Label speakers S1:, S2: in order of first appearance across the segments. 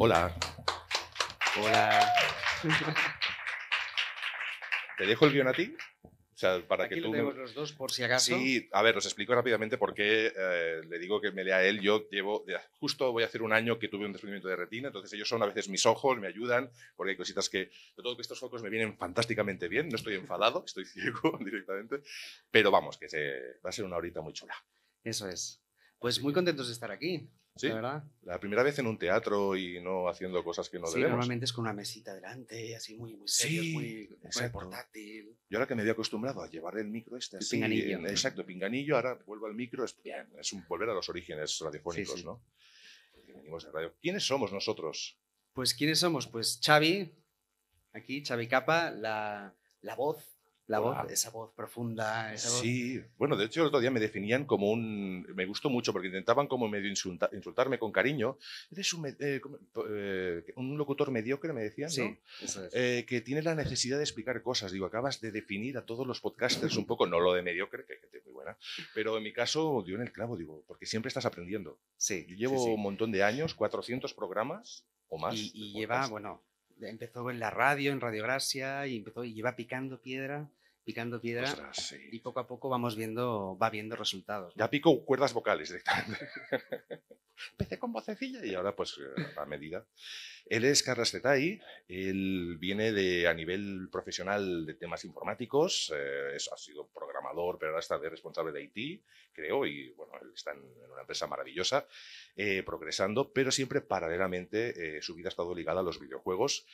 S1: Hola. Hola. ¿Te dejo el guión a ti? O sea, para que tú... los dos, por si acaso. Sí, a ver, os explico rápidamente por qué eh, le digo que me lea él. Yo llevo, justo voy a hacer un año que tuve un desprendimiento de retina, entonces ellos son a veces mis ojos, me ayudan, porque hay cositas que, sobre todo que estos focos me vienen fantásticamente bien, no estoy enfadado, estoy ciego directamente, pero vamos, que se, va a ser una horita muy chula. Eso es. Pues muy contentos de estar aquí. Sí, la primera vez en un teatro y no haciendo cosas que no debemos. Normalmente
S2: es con una mesita delante, así muy, muy serio,
S1: muy, portátil. Yo ahora que me había acostumbrado a llevar el micro este Pinganillo. exacto, pinganillo, ahora vuelvo al micro, es, un, volver a los orígenes radiofónicos, ¿no? Venimos de radio. ¿Quiénes somos nosotros?
S2: Pues ¿quiénes somos? Pues Xavi, aquí, Xavi Capa, la, la voz
S1: la voz, esa
S2: voz profunda. Esa sí,
S1: bueno, de hecho el otro día me definían como un... Me gustó mucho porque intentaban como medio insultarme con cariño. Eres eh, eh, un, locutor mediocre, me decían, sí, ¿no? eso es. Eh, que tienes la necesidad de explicar cosas. Digo, acabas de definir a todos los podcasters un poco, no lo de mediocre, que es muy buena, pero en mi caso dio en el clavo, digo, porque siempre estás aprendiendo. Sí. Yo llevo un montón de años, 400 programas o más. y lleva, bueno,
S2: empezó en la radio, en Gracia y empezó y lleva picando piedra, picando piedra, y poco a poco vamos viendo, va viendo resultados.
S1: Ya pico cuerdas vocales directamente. Empecé con vocecilla y ahora pues a medida. Él es Carlos Zetay, él viene de, a nivel profesional de temas informáticos, eh, ha sido programador, pero ahora está de responsable de IT, creo, y bueno, está en una empresa maravillosa, eh, progresando, pero siempre paralelamente eh, su vida ha estado ligada a los videojuegos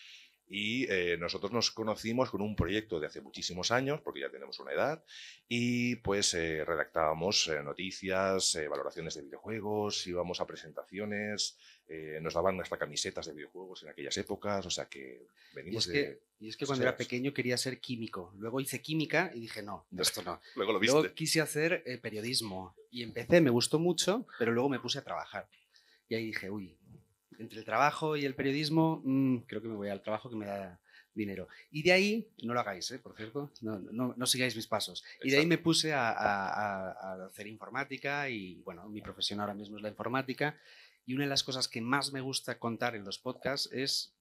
S1: y eh, nosotros nos conocimos con un proyecto de hace muchísimos años, porque ya tenemos una edad, y pues eh, redactábamos eh, noticias, valoraciones de videojuegos, íbamos a presentaciones, nos daban nuestras camisetas de videojuegos en aquellas épocas, o sea que venimos y es Que, y es que cuando era pequeño quería ser
S2: químico, luego hice química y dije no, esto no. luego lo viste. Luego quise hacer periodismo y empecé, me gustó mucho, pero luego me puse a trabajar. Y ahí dije, uy, entre el trabajo y el periodismo, mm, creo que me voy al trabajo que me da dinero. Y de ahí, no lo hagáis, ¿eh? por cierto, no, sigáis mis pasos. Y de ahí me puse a, hacer informática y, bueno, mi profesión ahora mismo es la informática. Y una de las cosas que más me gusta contar en los podcasts es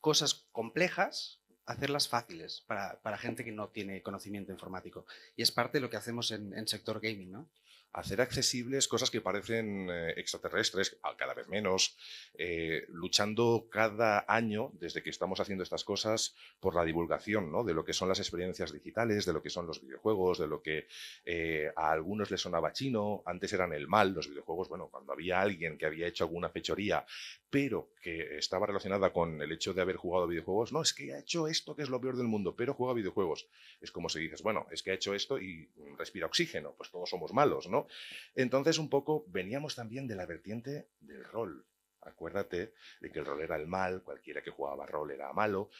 S2: cosas complejas, hacerlas fáciles para, gente que no tiene conocimiento informático. Y es parte de lo que hacemos en, en sector gaming, ¿no?
S1: hacer accesibles cosas que parecen eh, extraterrestres, cada vez menos, eh, luchando cada año, desde que estamos haciendo estas cosas, por la divulgación ¿no? de lo que son las experiencias digitales, de lo que son los videojuegos, de lo que eh, a algunos les sonaba chino, antes eran el mal los videojuegos, bueno, cuando había alguien que había hecho alguna fechoría pero que estaba relacionada con el hecho de haber jugado videojuegos, no, es que ha hecho esto que es lo peor del mundo, pero juega videojuegos. Es como si dices, bueno, es que ha hecho esto y respira oxígeno, pues todos somos malos, ¿no? Entonces un poco veníamos también de la vertiente del rol. Acuérdate de que el rol era el mal, cualquiera que jugaba rol era malo,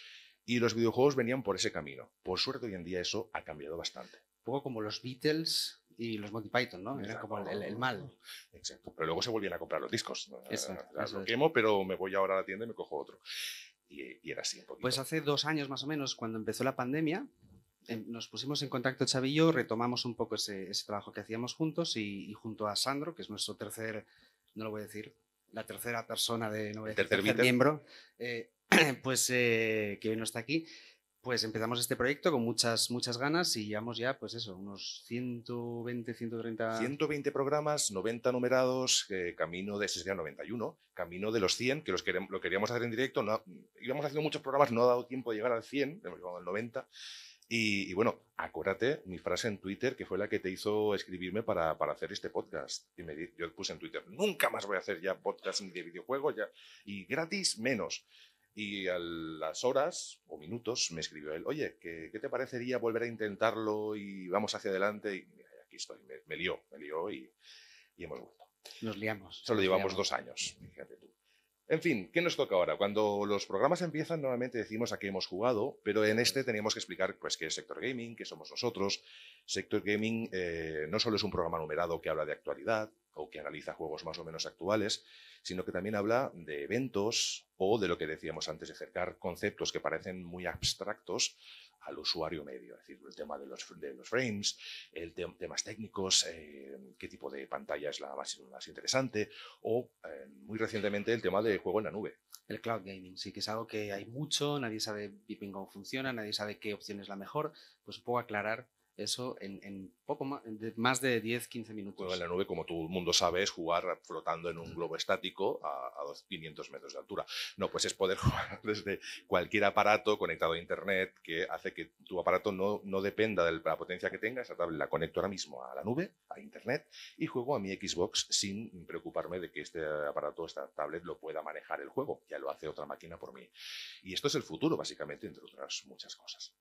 S1: y los videojuegos venían por ese camino. Por suerte hoy en día eso ha cambiado bastante. Un poco como los Beatles y los Monty Python, ¿no? Era como el, mal. Exacto. Pero luego se volvían a comprar los discos. Ah, Exacto, lo quemo, pero me voy ahora a la tienda y me cojo otro. Y, era así
S2: Pues hace dos años más o menos, cuando empezó la pandemia, em, nos pusimos en contacto Chavillo, retomamos un poco ese, trabajo que hacíamos juntos y, junto a Sandro, que es nuestro tercer, no lo voy a decir, la tercera persona de, no tercer, miembro, eh, pues eh, que hoy no está aquí, pues empezamos este proyecto con muchas, muchas ganas y llevamos ya, pues eso, unos 120, 130...
S1: 120 programas, 90 numerados, eh, camino de, ese 91, camino de los 100, que los queremos, lo queríamos hacer en directo, no, íbamos haciendo muchos programas, no ha dado tiempo de llegar al 100, hemos llegado al 90, y, bueno, acuérdate mi frase en Twitter, que fue la que te hizo escribirme para, hacer este podcast. Y me, yo puse en Twitter, nunca más voy a hacer ya podcast ni de videojuegos, ya, y gratis menos. Y a las horas o minutos me escribió él, oye, ¿qué, te parecería volver a intentarlo y vamos hacia adelante? Y mira, aquí estoy, me, lió, me lió y, hemos vuelto. Nos liamos. Solo llevamos dos años, fíjate tú. En fin, ¿qué nos toca ahora? Cuando los programas empiezan, normalmente decimos a qué hemos jugado, pero en este teníamos que explicar pues, qué es Sector Gaming, qué somos nosotros. Sector Gaming eh, no solo es un programa numerado que habla de actualidad o que analiza juegos más o menos actuales, sino que también habla de eventos o de lo que decíamos antes, de acercar conceptos que parecen muy abstractos al usuario medio. Es decir, el tema de los, de los frames, el temas técnicos, eh, qué tipo de pantalla es la más, interesante, o eh, muy recientemente el tema de juego en la
S2: nube. El cloud gaming, sí que es algo que hay mucho, nadie sabe bien cómo funciona, nadie sabe qué opción
S1: es la mejor, pues puedo aclarar eso en, poco más, más de 10, 15 minutos. en la nube, como todo el mundo sabe, es jugar flotando en un globo estático a, a 500 metros de altura. No, pues es poder jugar desde cualquier aparato conectado a Internet que hace que tu aparato no, no dependa de la potencia que tenga. Esa tablet la conecto ahora mismo a la nube, a Internet, y juego a mi Xbox sin preocuparme de que este aparato, esta tablet, lo pueda manejar el juego. Ya lo hace otra máquina por mí. Y esto es el futuro, básicamente, entre otras muchas cosas.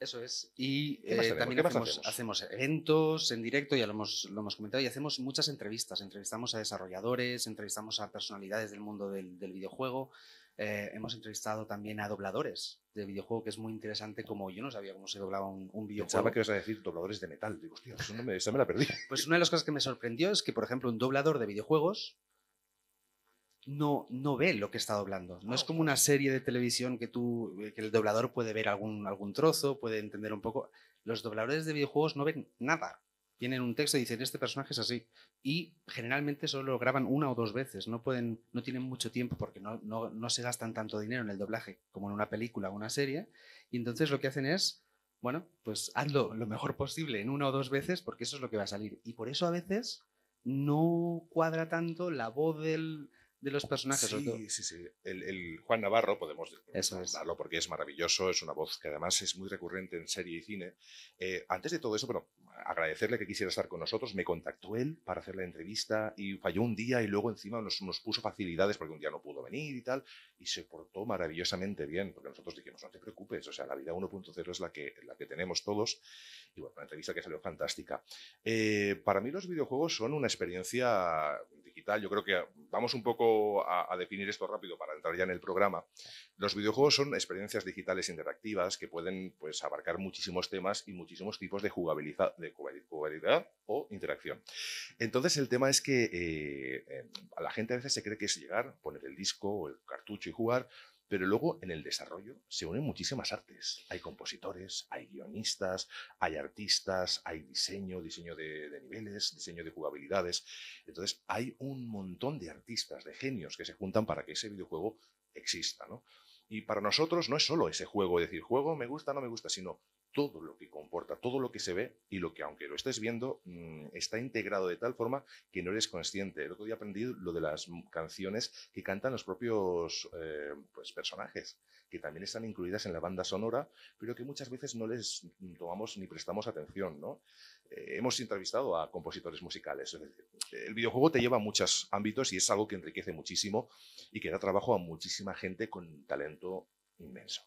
S1: Eso es. Y eh, también hacemos, eventos en directo, ya lo hemos, lo hemos
S2: comentado, y hacemos muchas entrevistas. Entrevistamos a desarrolladores, entrevistamos a personalidades del mundo del, videojuego. Eh, hemos entrevistado también a dobladores de videojuego, que es muy interesante, como yo no sabía cómo se doblaba un, videojuego. Pensaba que ibas a decir dobladores de metal. Digo, hostia, eso esa me la perdí. Pues una de las cosas que me sorprendió es que, por ejemplo, un doblador de videojuegos no, no ve lo que está doblando. No es ah, como una serie de televisión que tú, eh, que el doblador puede ver algún, algún trozo, puede entender un poco. Los dobladores de videojuegos no ven nada. Tienen un texto y dicen, este personaje es así. Y generalmente solo lo graban una o dos veces. No, pueden, no tienen mucho tiempo porque no, no, no se gastan tanto dinero en el doblaje como en una película o una serie. Y entonces lo que hacen es, bueno, pues hazlo lo mejor posible en una o dos veces porque eso es lo que va a salir. Y por eso a veces no cuadra tanto la voz del, de los personajes. Sí, todo.
S1: sí, sí. El, el, Juan Navarro, podemos decirlo, porque es maravilloso, es una voz que además es muy recurrente en serie y cine. Eh, antes de todo eso, bueno, agradecerle que quisiera estar con nosotros. Me contactó él para hacer la entrevista y falló un día y luego encima nos, nos puso facilidades porque un día no pudo venir y tal. Y se portó maravillosamente bien porque nosotros dijimos, no te preocupes, o sea, la vida 1.0 es la que, la que tenemos todos. Y bueno, la entrevista que salió fantástica. Eh, para mí los videojuegos son una experiencia yo creo que vamos un poco a, definir esto rápido para entrar ya en el programa. Los videojuegos son experiencias digitales interactivas que pueden pues, abarcar muchísimos temas y muchísimos tipos de jugabilidad, o interacción. Entonces el tema es que a eh, eh, la gente a veces se cree que es llegar, poner el disco o el cartucho y jugar, pero luego en el desarrollo se unen muchísimas artes. Hay compositores, hay guionistas, hay artistas, hay diseño, diseño de, niveles, diseño de jugabilidades. Entonces hay un montón de artistas, de genios que se juntan para que ese videojuego exista. Y para nosotros no es solo ese juego, decir, juego me gusta, no me gusta, sino todo lo que comporta, todo lo que se ve y lo que aunque lo estés viendo mm, está integrado de tal forma que no eres consciente. El otro día aprendí lo de las canciones que cantan los propios eh, pues, personajes, que también están incluidas en la banda sonora, pero que muchas veces no les tomamos ni prestamos atención. ¿no? Eh, hemos entrevistado a compositores musicales. el videojuego te lleva a muchos ámbitos y es algo que enriquece muchísimo y que da trabajo a muchísima gente con talento inmenso.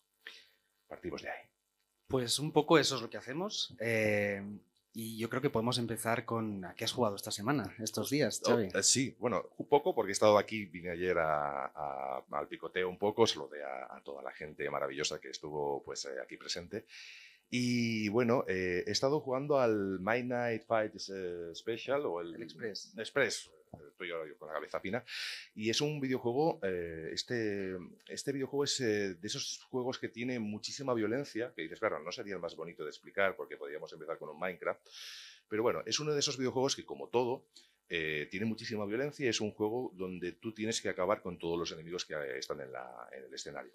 S1: Partimos de ahí.
S2: Pues un poco eso es lo que hacemos. Eh, y yo creo que podemos empezar con a qué has jugado esta semana, estos días, oh, eh,
S1: sí, bueno, un poco, porque he estado aquí, vine ayer al picoteo un poco, lo de a toda la gente maravillosa que estuvo pues, eh, aquí presente. Y bueno, eh, he estado jugando al My Night Fight Special o el, Express. Eh, estoy con la cabeza fina. Y es un videojuego, eh, este, este videojuego es de esos juegos que tiene muchísima violencia, que dices, claro, no sería el más bonito de explicar porque podríamos empezar con un Minecraft. Pero bueno, es uno de esos videojuegos que, como todo, tiene muchísima violencia y es un juego donde tú tienes que acabar con todos los enemigos que están en, en el escenario.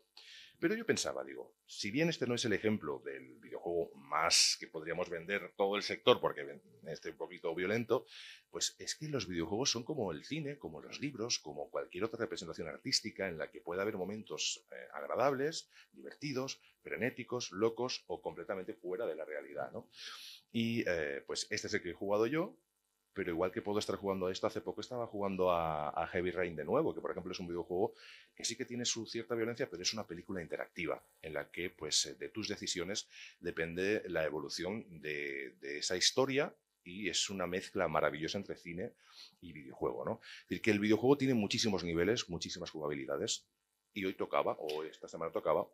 S1: Pero yo pensaba, digo, si bien este no es el ejemplo del videojuego más que podríamos vender todo el sector, porque este un poquito violento, pues es que los videojuegos son como el cine, como los libros, como cualquier otra representación artística en la que puede haber momentos eh, agradables, divertidos, frenéticos, locos o completamente fuera de la realidad. ¿no? Y eh, pues este es el que he jugado yo, pero igual que puedo estar jugando a esto, hace poco estaba jugando a, a, Heavy Rain de nuevo, que por ejemplo es un videojuego que sí que tiene su cierta violencia, pero es una película interactiva en la que pues eh, de tus decisiones depende la evolución de, de esa historia y es una mezcla maravillosa entre cine y videojuego, ¿no? Es decir, que el videojuego tiene muchísimos niveles, muchísimas jugabilidades y hoy tocaba, o esta semana tocaba,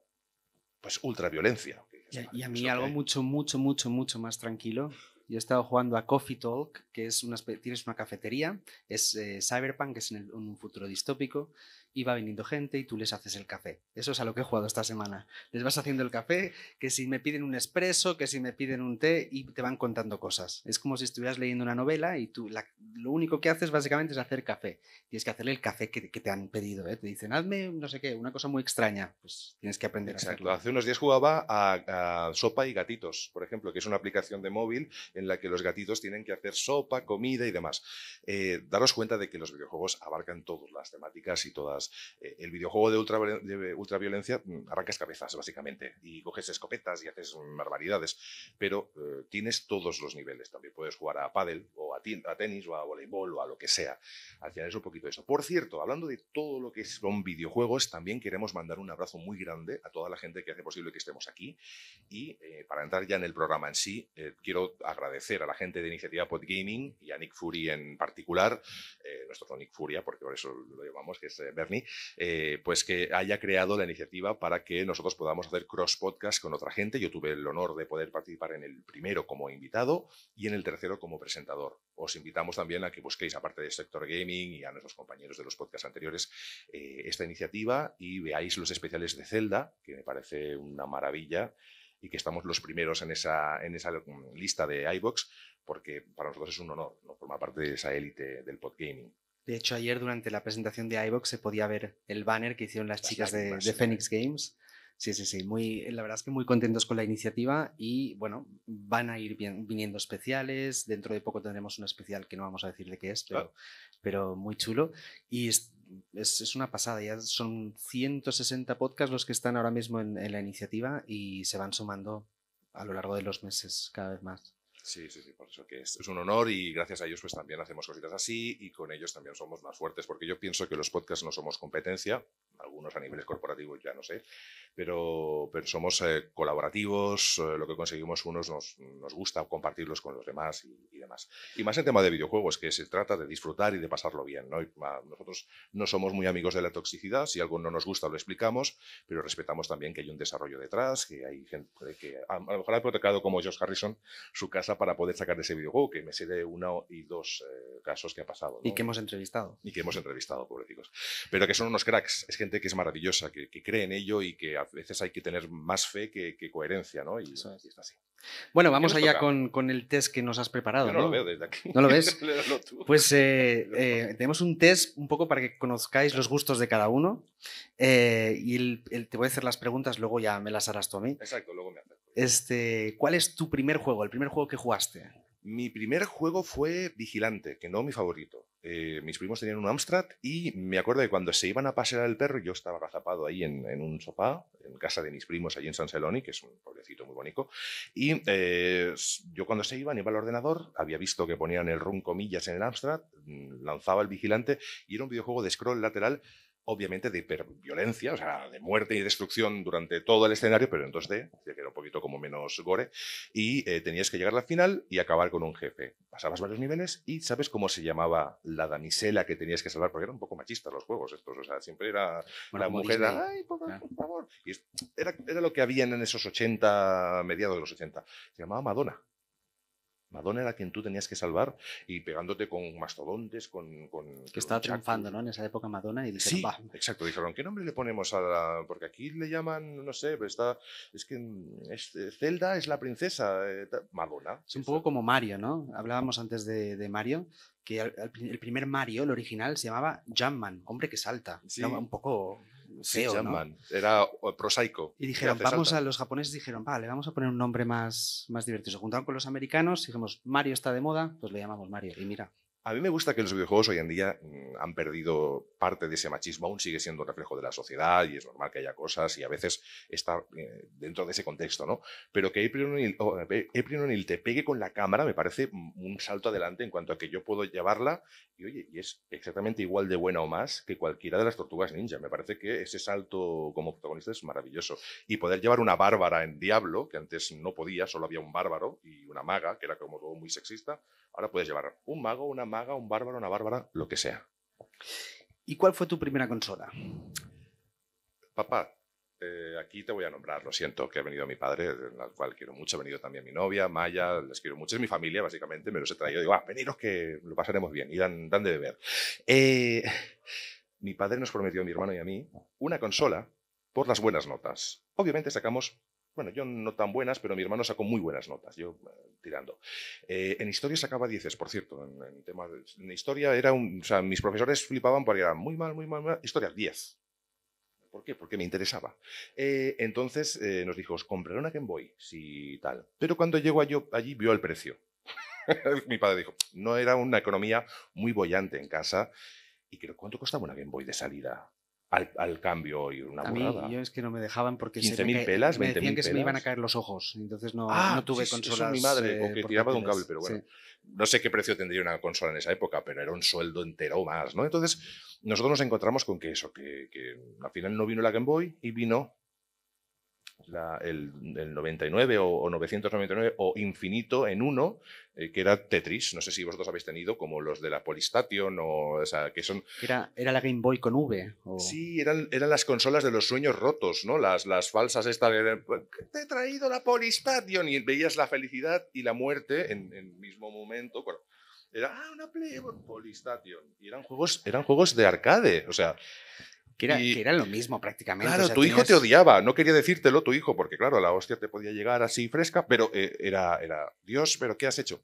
S1: pues ultra violencia
S2: y a mí algo ¿eh? mucho, mucho, mucho, mucho más tranquilo yo he estado jugando a Coffee Talk, que es una, tienes una cafetería, es eh, Cyberpunk, que es un futuro distópico, y va viniendo gente y tú les haces el café. Eso es a lo que he jugado esta semana. Les vas haciendo el café, que si me piden un espresso, que si me piden un té y te van contando cosas. Es como si estuvieras leyendo una novela y tú lo único que haces básicamente es hacer café. Tienes que hacerle el café que, te han pedido. ¿eh? Te dicen, hazme
S1: no sé qué, una cosa muy extraña. Pues tienes que aprender Exacto. a hacerlo. Hace unos días jugaba a, Sopa y Gatitos, por ejemplo, que es una aplicación de móvil en la que los gatitos tienen que hacer sopa, comida y demás. Eh, daros cuenta de que los videojuegos abarcan todas las temáticas y todas eh, el videojuego de, ultra, de ultraviolencia mm, arrancas cabezas, básicamente, y coges escopetas y haces barbaridades, pero eh, tienes todos los niveles. También puedes jugar a pádel o a, tenis o a voleibol o a lo que sea. Al final es un poquito eso. Por cierto, hablando de todo lo que son videojuegos, también queremos mandar un abrazo muy grande a toda la gente que hace posible que estemos aquí. Y eh, para entrar ya en el programa en sí, quiero agradecer a la gente de Iniciativa Podgaming y a Nick Fury en particular, nuestro Nick Furia, porque por eso lo llamamos, que es Bernie eh, pues que haya creado la iniciativa para que nosotros podamos hacer cross podcast con otra gente. Yo tuve el honor de poder participar en el primero como invitado y en el tercero como presentador. Os invitamos también a que busquéis, aparte de sector gaming y a nuestros compañeros de los podcasts anteriores, eh, esta iniciativa y veáis los especiales de Zelda, que me parece una maravilla y que estamos los primeros en esa, en esa mm, lista de iBox, porque para nosotros es un honor formar parte de esa élite del podgaming.
S2: De hecho, ayer durante la presentación de iBox se podía ver el banner que hicieron las, chicas de, Phoenix Games. Sí, sí, sí. Muy, la verdad es que muy contentos con la iniciativa y bueno, van a ir viniendo especiales. Dentro de poco tendremos un especial que no vamos a decir de qué es, pero, pero muy chulo. Y es, una pasada. Ya son 160 podcasts los que están ahora mismo en la iniciativa y se van sumando a lo largo de los meses cada vez más.
S1: Sí, sí, sí, por eso que es, un honor y gracias a ellos pues también hacemos cositas así y con ellos también somos más fuertes porque yo pienso que los podcasts no somos competencia, algunos a niveles corporativos ya no sé, pero, pero somos eh, colaborativos, eh, lo que conseguimos unos nos, nos, gusta compartirlos con los demás y, demás. Y más en tema de videojuegos, que se trata de disfrutar y de pasarlo bien, ¿no? Ah, nosotros no somos muy amigos de la toxicidad, si algo no nos gusta lo explicamos, pero respetamos también que hay un desarrollo detrás, que hay gente que a, lo mejor ha protegido como Josh Harrison su casa para poder sacar de ese videojuego, que me sé de uno y dos eh, casos que ha pasado. Y que hemos entrevistado. Y que hemos entrevistado, pobrecitos. Pero que son unos cracks, es gente que es maravillosa, que, cree en ello y que a veces hay que tener más fe que, coherencia, ¿no? Y, así. Bueno, vamos allá
S2: con, el test que nos has preparado. no, lo veo desde aquí. ¿No lo ves?
S3: pues
S2: eh, eh, tenemos un test un poco para que conozcáis los gustos de cada uno. y te voy a hacer las preguntas, luego ya me las harás tú a mí.
S1: Exacto, luego me haces.
S2: Este,
S1: ¿Cuál es tu primer juego, el primer juego que jugaste? Mi primer juego fue Vigilante, que no mi favorito. Eh, mis primos tenían un Amstrad y me acuerdo que cuando se iban a pasear el perro, yo estaba agazapado ahí en, un sofá, en casa de mis primos, allí en San Celoni, que es un pueblecito muy bonito. Y eh, yo cuando se iban, iba al ordenador, había visto que ponían el run comillas en el Amstrad, mm, lanzaba el vigilante y era un videojuego de scroll lateral obviamente de hiperviolencia, o sea, de muerte y destrucción durante todo el escenario, pero entonces que era un poquito como menos gore, y eh, tenías que llegar a la final y acabar con un jefe. Pasabas varios niveles y sabes cómo se llamaba la damisela que tenías que salvar, porque eran un poco machistas los juegos estos, o sea, siempre era la mujer, ah. era, era, lo que había en esos 80, mediados de los 80, se llamaba Madonna. Madonna era quien tú tenías que salvar y pegándote con mastodontes, con... que estaba triunfando, ¿no? En esa época Madonna y dijeron, sí, exacto, dijeron, ¿qué nombre le ponemos a la...? Porque aquí le llaman, no sé, pero pues está... Es que mm, es, eh, Zelda es la princesa, eh, Madonna. Es un poco como Mario, ¿no? Hablábamos antes de, Mario,
S2: que el, primer Mario, el original, se llamaba Jumpman, hombre que salta. Sí. un poco
S1: era prosaico. Y dijeron, vamos a
S2: los japoneses dijeron, vale, vamos a poner un nombre más, más divertido. Se juntaron con los americanos, dijimos, Mario está de moda, pues le llamamos Mario. Y mira,
S1: a mí me gusta que los videojuegos hoy en día mm, han perdido parte de ese machismo, aún sigue siendo un reflejo de la sociedad y es normal que haya cosas y a veces está eh, dentro de ese contexto, ¿no? Pero que April eh, te pegue con la cámara me parece un salto adelante en cuanto a que yo puedo llevarla y, oye, y es exactamente igual de buena o más que cualquiera de las tortugas ninja. Me parece que ese salto como protagonista es maravilloso. Y poder llevar una bárbara en Diablo, que antes no podía, solo había un bárbaro y una maga, que era como muy sexista, Ahora puedes llevar un mago, una maga, un bárbaro, una bárbara, lo que sea. ¿Y cuál fue tu primera consola? Papá, eh, aquí te voy a nombrar, lo siento, que ha venido mi padre, al cual quiero mucho, ha venido también mi novia, Maya, les quiero mucho, es mi familia básicamente, me los he traído, digo, ah, veniros que lo pasaremos bien y dan, de beber. Eh, mi padre nos prometió a mi hermano y a mí una consola por las buenas notas. Obviamente sacamos bueno, yo no tan buenas, pero mi hermano sacó muy buenas notas, yo eh, tirando. Eh, en historia sacaba dieces, por cierto, en, de, historia era un, o sea, mis profesores flipaban porque era muy mal, muy mal, muy historia 10. ¿Por qué? Porque me interesaba. Eh, entonces nos dijo, os compraré una Game Boy, si tal. Pero cuando llegó allí, vio el precio. mi padre dijo, no era una economía muy bollante en casa. Y creo, ¿cuánto costaba una Game Boy de salida? al, al cambio y Una a mí,
S2: yo es que no me dejaban porque mil pelas, me decían que se me iban a caer los ojos, entonces no, ah, no tuve sí, consolas. Eso mi madre, eh, tiraba de un cable, pero bueno.
S1: No sé qué precio tendría una consola en esa época, pero era un sueldo entero más, ¿no? Entonces, nosotros nos encontramos con que eso, que, que al final no vino la Game Boy y vino la, el, 99 o, 999 o Infinito en uno, eh, que era Tetris. No sé si vosotros habéis tenido como los de la Polystation o, sea, que son... Era, era la Game
S2: Boy con V.
S1: O... Sí, eran, eran las consolas de los sueños rotos, ¿no? Las, las falsas estas de... Pues, te he traído la Polystation y veías la felicidad y la muerte en el mismo momento. Bueno, era ah, una Playboy Polystation. Y eran juegos, eran juegos de arcade. O sea, que era, lo mismo prácticamente. Claro, tu hijo te odiaba, no quería decírtelo tu hijo, porque claro, la hostia te podía llegar así fresca, pero eh, era, era, Dios, pero ¿qué has hecho?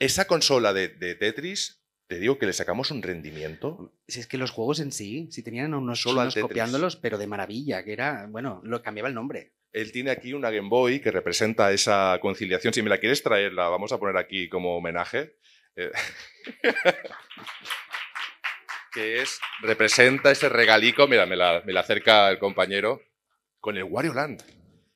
S1: Esa consola de, Tetris, te digo que le sacamos un rendimiento. Si es que los juegos en sí, si tenían unos Solo copiándolos,
S2: pero de maravilla, que era, bueno, lo cambiaba el nombre.
S1: Él tiene aquí una Game Boy que representa esa conciliación. Si me la quieres traer, la vamos a poner aquí como homenaje. Eh. que es, representa ese regalico, mira, me la, acerca el compañero, con el Wario Land.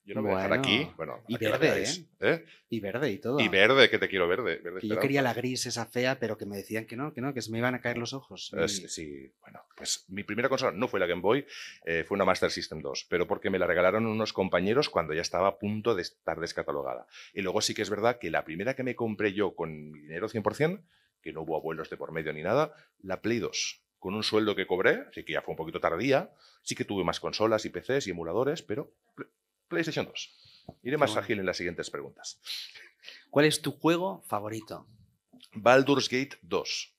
S1: Yo no voy a dejar aquí. Bueno, y verde, ¿eh? ¿eh? Y verde y todo. Y verde, que te quiero verde. yo quería la
S2: gris, esa fea, pero que me decían que no, que no, que se me iban a caer los ojos. Eh,
S1: sí, bueno, pues mi primera consola no fue la Game Boy, eh, fue una Master System 2, pero porque me la regalaron unos compañeros cuando ya estaba a punto de estar descatalogada. Y luego sí que es verdad que la primera que me compré yo con dinero 100%, que no hubo abuelos de por medio ni nada, la Play 2 con un sueldo que cobré, así que ya fue un poquito tardía. Sí que tuve más consolas y PCs y emuladores, pero PlayStation 2. Iré más ágil en las siguientes preguntas. ¿Cuál es tu juego favorito? Baldur's Gate 2,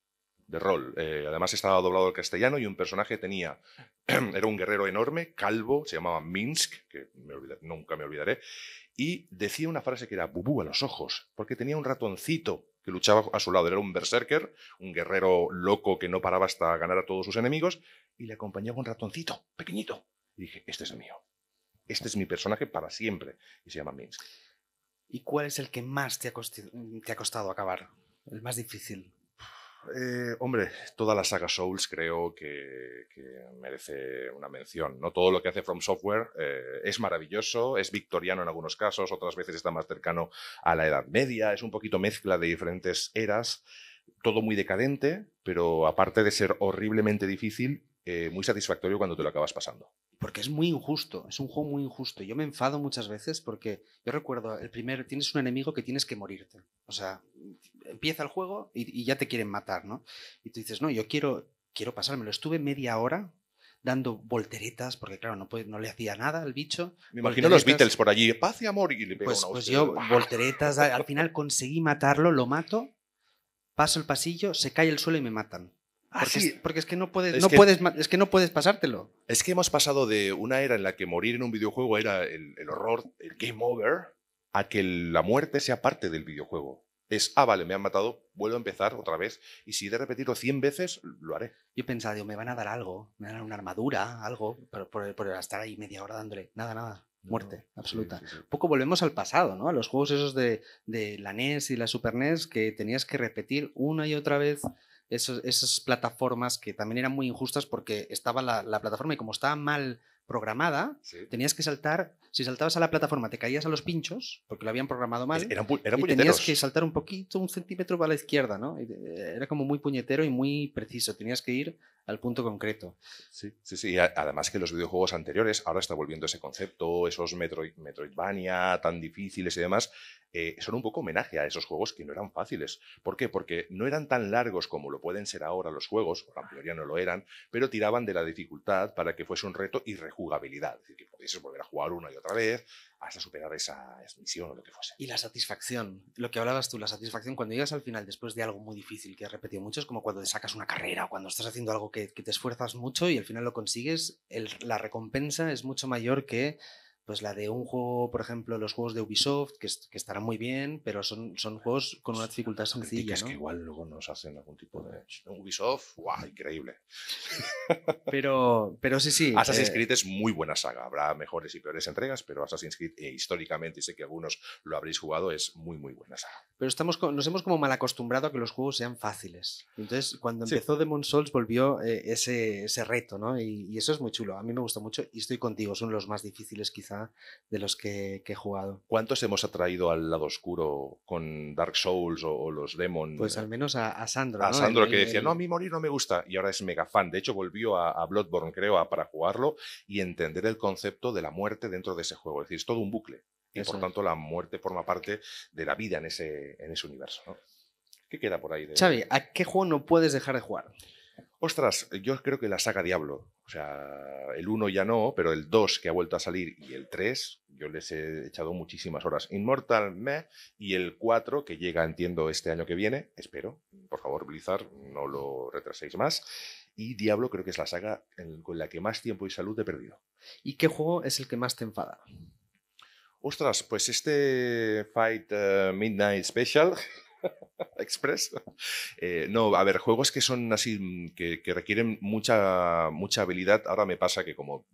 S1: de rol. Eh, además estaba doblado al castellano y un personaje tenía, era un guerrero enorme, calvo, se llamaba Minsk, que nunca me olvidaré, y decía una frase que era bubú a los ojos, porque tenía un ratoncito que luchaba a su lado. era un berserker, un guerrero loco que no paraba hasta ganar a todos sus enemigos, y le acompañaba un ratoncito, pequeñito. Y dije, este es el mío. Este es mi personaje para siempre. Y se llama Minsk.
S2: ¿Y cuál es el que más te ha, te ha costado acabar? El más difícil.
S1: Eh, hombre, toda la saga Souls creo que, merece una mención. ¿no? Todo lo que hace From Software eh, es maravilloso, es victoriano en algunos casos, otras veces está más cercano a la Edad Media, es un poquito mezcla de diferentes eras, todo muy decadente, pero aparte de ser horriblemente difícil, eh, muy satisfactorio cuando te lo acabas pasando
S2: porque es muy injusto, es un juego muy injusto. Yo me enfado muchas veces porque yo recuerdo el primer, tienes un enemigo que tienes que morirte. O sea, empieza el juego y, ya te quieren matar, ¿no? Y tú dices, no, yo quiero, quiero pasármelo. Estuve media hora dando volteretas, porque claro, no, no le hacía nada al bicho. Me imagino los Beatles
S1: por allí, paz y amor, y le pues, pues yo,
S2: volteretas, al final conseguí matarlo, lo mato, paso el pasillo, se cae el
S1: suelo y me matan
S2: porque, es, que no puedes, no puedes,
S1: es que no puedes pasártelo. Es que hemos pasado de una era en la que morir en un videojuego era el, horror, el game over, a que la muerte sea parte del videojuego. Es, ah, vale, me han matado, vuelvo a empezar otra vez. Y si de repetirlo 100 veces, lo haré. Yo pensaba, digo, me van a dar algo, me van a dar una armadura, algo, pero
S2: por, estar ahí media hora dándole, nada, nada. Muerte absoluta. Un Poco volvemos al pasado, ¿no? A los juegos esos de, de, la NES y la Super NES que tenías que repetir una y otra vez esas plataformas que también eran muy injustas porque estaba la, plataforma y como estaba mal programada, tenías que saltar, si saltabas a la plataforma te caías a los pinchos, porque lo habían
S1: programado mal, eran, y tenías que
S2: saltar un poquito, un centímetro para la izquierda, ¿no? Eh, era como muy puñetero
S1: y muy preciso, tenías que ir al punto concreto. Sí, sí, sí, además que los videojuegos anteriores, ahora está volviendo ese concepto, esos Metroid, Metroidvania tan difíciles y demás, eh, son un poco homenaje a esos juegos que no eran fáciles. ¿Por qué? Porque no eran tan largos como lo pueden ser ahora los juegos, o la mayoría no lo eran, pero tiraban de la dificultad para que fuese un reto y rejugabilidad. Es decir, que pudieses volver a jugar una y otra vez hasta superar esa misión o lo que fuese.
S2: Y la satisfacción, lo que hablabas tú, la satisfacción cuando llegas al final después de algo muy difícil que has repetido mucho, es como cuando te sacas una carrera o cuando estás haciendo algo que, te esfuerzas mucho y al final lo consigues, la recompensa es mucho mayor que pues la de un juego, por ejemplo, los juegos de Ubisoft, que, que estarán muy bien, pero son, son juegos con una dificultad sencilla. es que
S1: igual luego nos hacen algún tipo de. Ubisoft, ¡guau! Increíble.
S2: pero, pero sí, sí. Assassin's eh Creed
S1: es muy buena saga. Habrá mejores y peores entregas, pero Assassin's Creed, eh, históricamente, y sé que algunos lo habréis jugado, es muy, muy buena saga.
S2: Pero estamos nos hemos como mal acostumbrado a que los juegos sean fáciles. Entonces, cuando empezó Demon Souls, volvió eh, ese, reto, ¿no? Y, eso es muy chulo. A mí me gusta mucho y estoy contigo. Son los más difíciles, quizá de los que, he jugado.
S1: ¿Cuántos hemos atraído al lado oscuro con Dark Souls o, los Demon? Pues
S2: al eh? menos a, Sandro. A Sandro que decía, no, a
S1: mí morir no me gusta y ahora es mega fan. De hecho, volvió a, Bloodborne, creo, a, para jugarlo y entender el concepto de la muerte dentro de ese juego. Es decir, es todo un bucle. Y por tanto la muerte forma parte de la vida en ese, en ese universo. ¿Qué queda por ahí? Xavi, ¿a qué juego no puedes dejar de jugar? Ostras, yo creo que la saga Diablo. O sea, el 1 ya no, pero el 2 que ha vuelto a salir y el 3, yo les he echado muchísimas horas. Inmortal, Meh y el 4 que llega, entiendo, este año que viene. Espero. Por favor, Blizzard, no lo retraséis más. Y Diablo creo que es la saga con la que más tiempo y salud he perdido. ¿Y qué juego es el que más te enfada? Ostras, pues este Fight eh, Midnight Special Express. Eh, no, a ver, juegos que son así, mm, que, requieren mucha, mucha habilidad. Ahora me pasa que como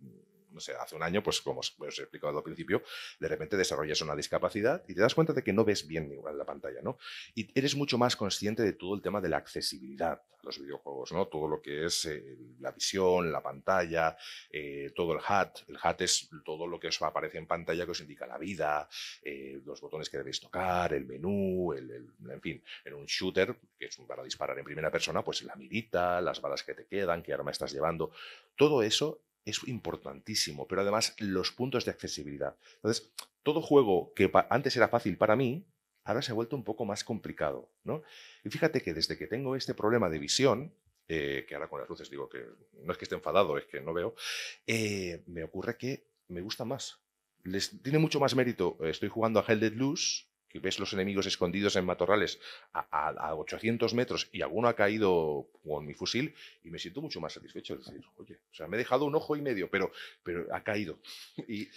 S1: no sé, hace un año, pues como os, he explicado al principio, de repente desarrollas una discapacidad y te das cuenta de que no ves bien en la pantalla, ¿no? Y eres mucho más consciente de todo el tema de la accesibilidad a los videojuegos, ¿no? Todo lo que es eh, la visión, la pantalla, eh, todo el hat. El hat es todo lo que os aparece en pantalla que os indica la vida, eh, los botones que debéis tocar, el menú, el, en fin, en un shooter, que es para disparar en primera persona, pues la mirita, las balas que te quedan, qué arma estás llevando, todo eso es importantísimo, pero además los puntos de accesibilidad. Entonces, todo juego que antes era fácil para mí, ahora se ha vuelto un poco más complicado, ¿no? Y fíjate que desde que tengo este problema de visión, eh, que ahora con las luces digo que no es que esté enfadado, es que no veo, eh, me ocurre que me gusta más. Les tiene mucho más mérito. Estoy jugando a Hell Dead Loose que ves los enemigos escondidos en matorrales a, 800 metros y alguno ha caído con mi fusil y me siento mucho más satisfecho. Es decir, oye, o sea, me he dejado un ojo y medio, pero, pero ha caído. Y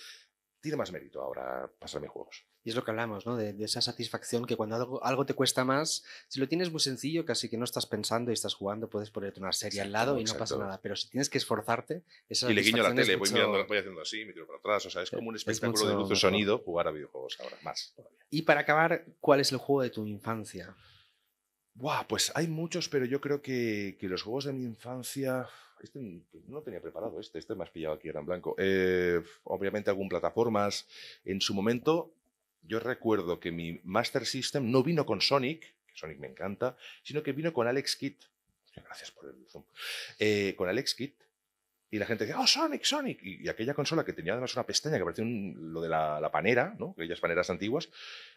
S1: tiene más mérito ahora pasarme juegos. Y es lo que hablamos, ¿no? De,
S2: esa satisfacción que cuando algo, te cuesta más, si lo tienes muy sencillo, casi que no estás pensando y estás jugando, puedes ponerte una serie al lado y no pasa nada. Pero si tienes que esforzarte, esa satisfacción Y le guiño a la tele, voy,
S1: haciendo así, me tiro para atrás. O sea, es eh, como un espectáculo de luz y sonido jugar a videojuegos ahora, más Y para acabar, ¿cuál es el juego de tu infancia? Buah, pues hay muchos, pero yo creo que, los juegos de mi infancia. Este no lo tenía preparado, este, este me has pillado aquí, era en blanco. Eh, obviamente, algún plataformas. En su momento, yo recuerdo que mi Master System no vino con Sonic, que Sonic me encanta, sino que vino con Alex Kidd. Gracias por el zoom. Eh, con Alex Kidd. Y la gente decía, oh, Sonic, Sonic. Y, aquella consola que tenía además una pestaña que parecía lo de la, panera, ¿no? aquellas paneras antiguas,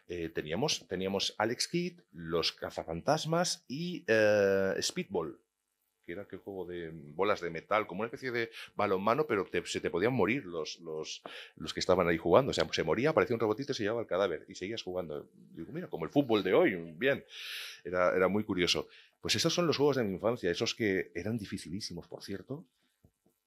S1: eh, teníamos, teníamos Alex Kidd, los cazafantasmas y eh, Speedball que era aquel juego de mm, bolas de metal, como una especie de balonmano, pero se te podían morir los, los, los, que estaban ahí jugando. O sea, se moría, aparecía un robotito y se llevaba el cadáver y seguías jugando. Digo, mira, como el fútbol de hoy, mm, bien. Era, era muy curioso. Pues esos son los juegos de mi infancia, esos que eran dificilísimos, por cierto,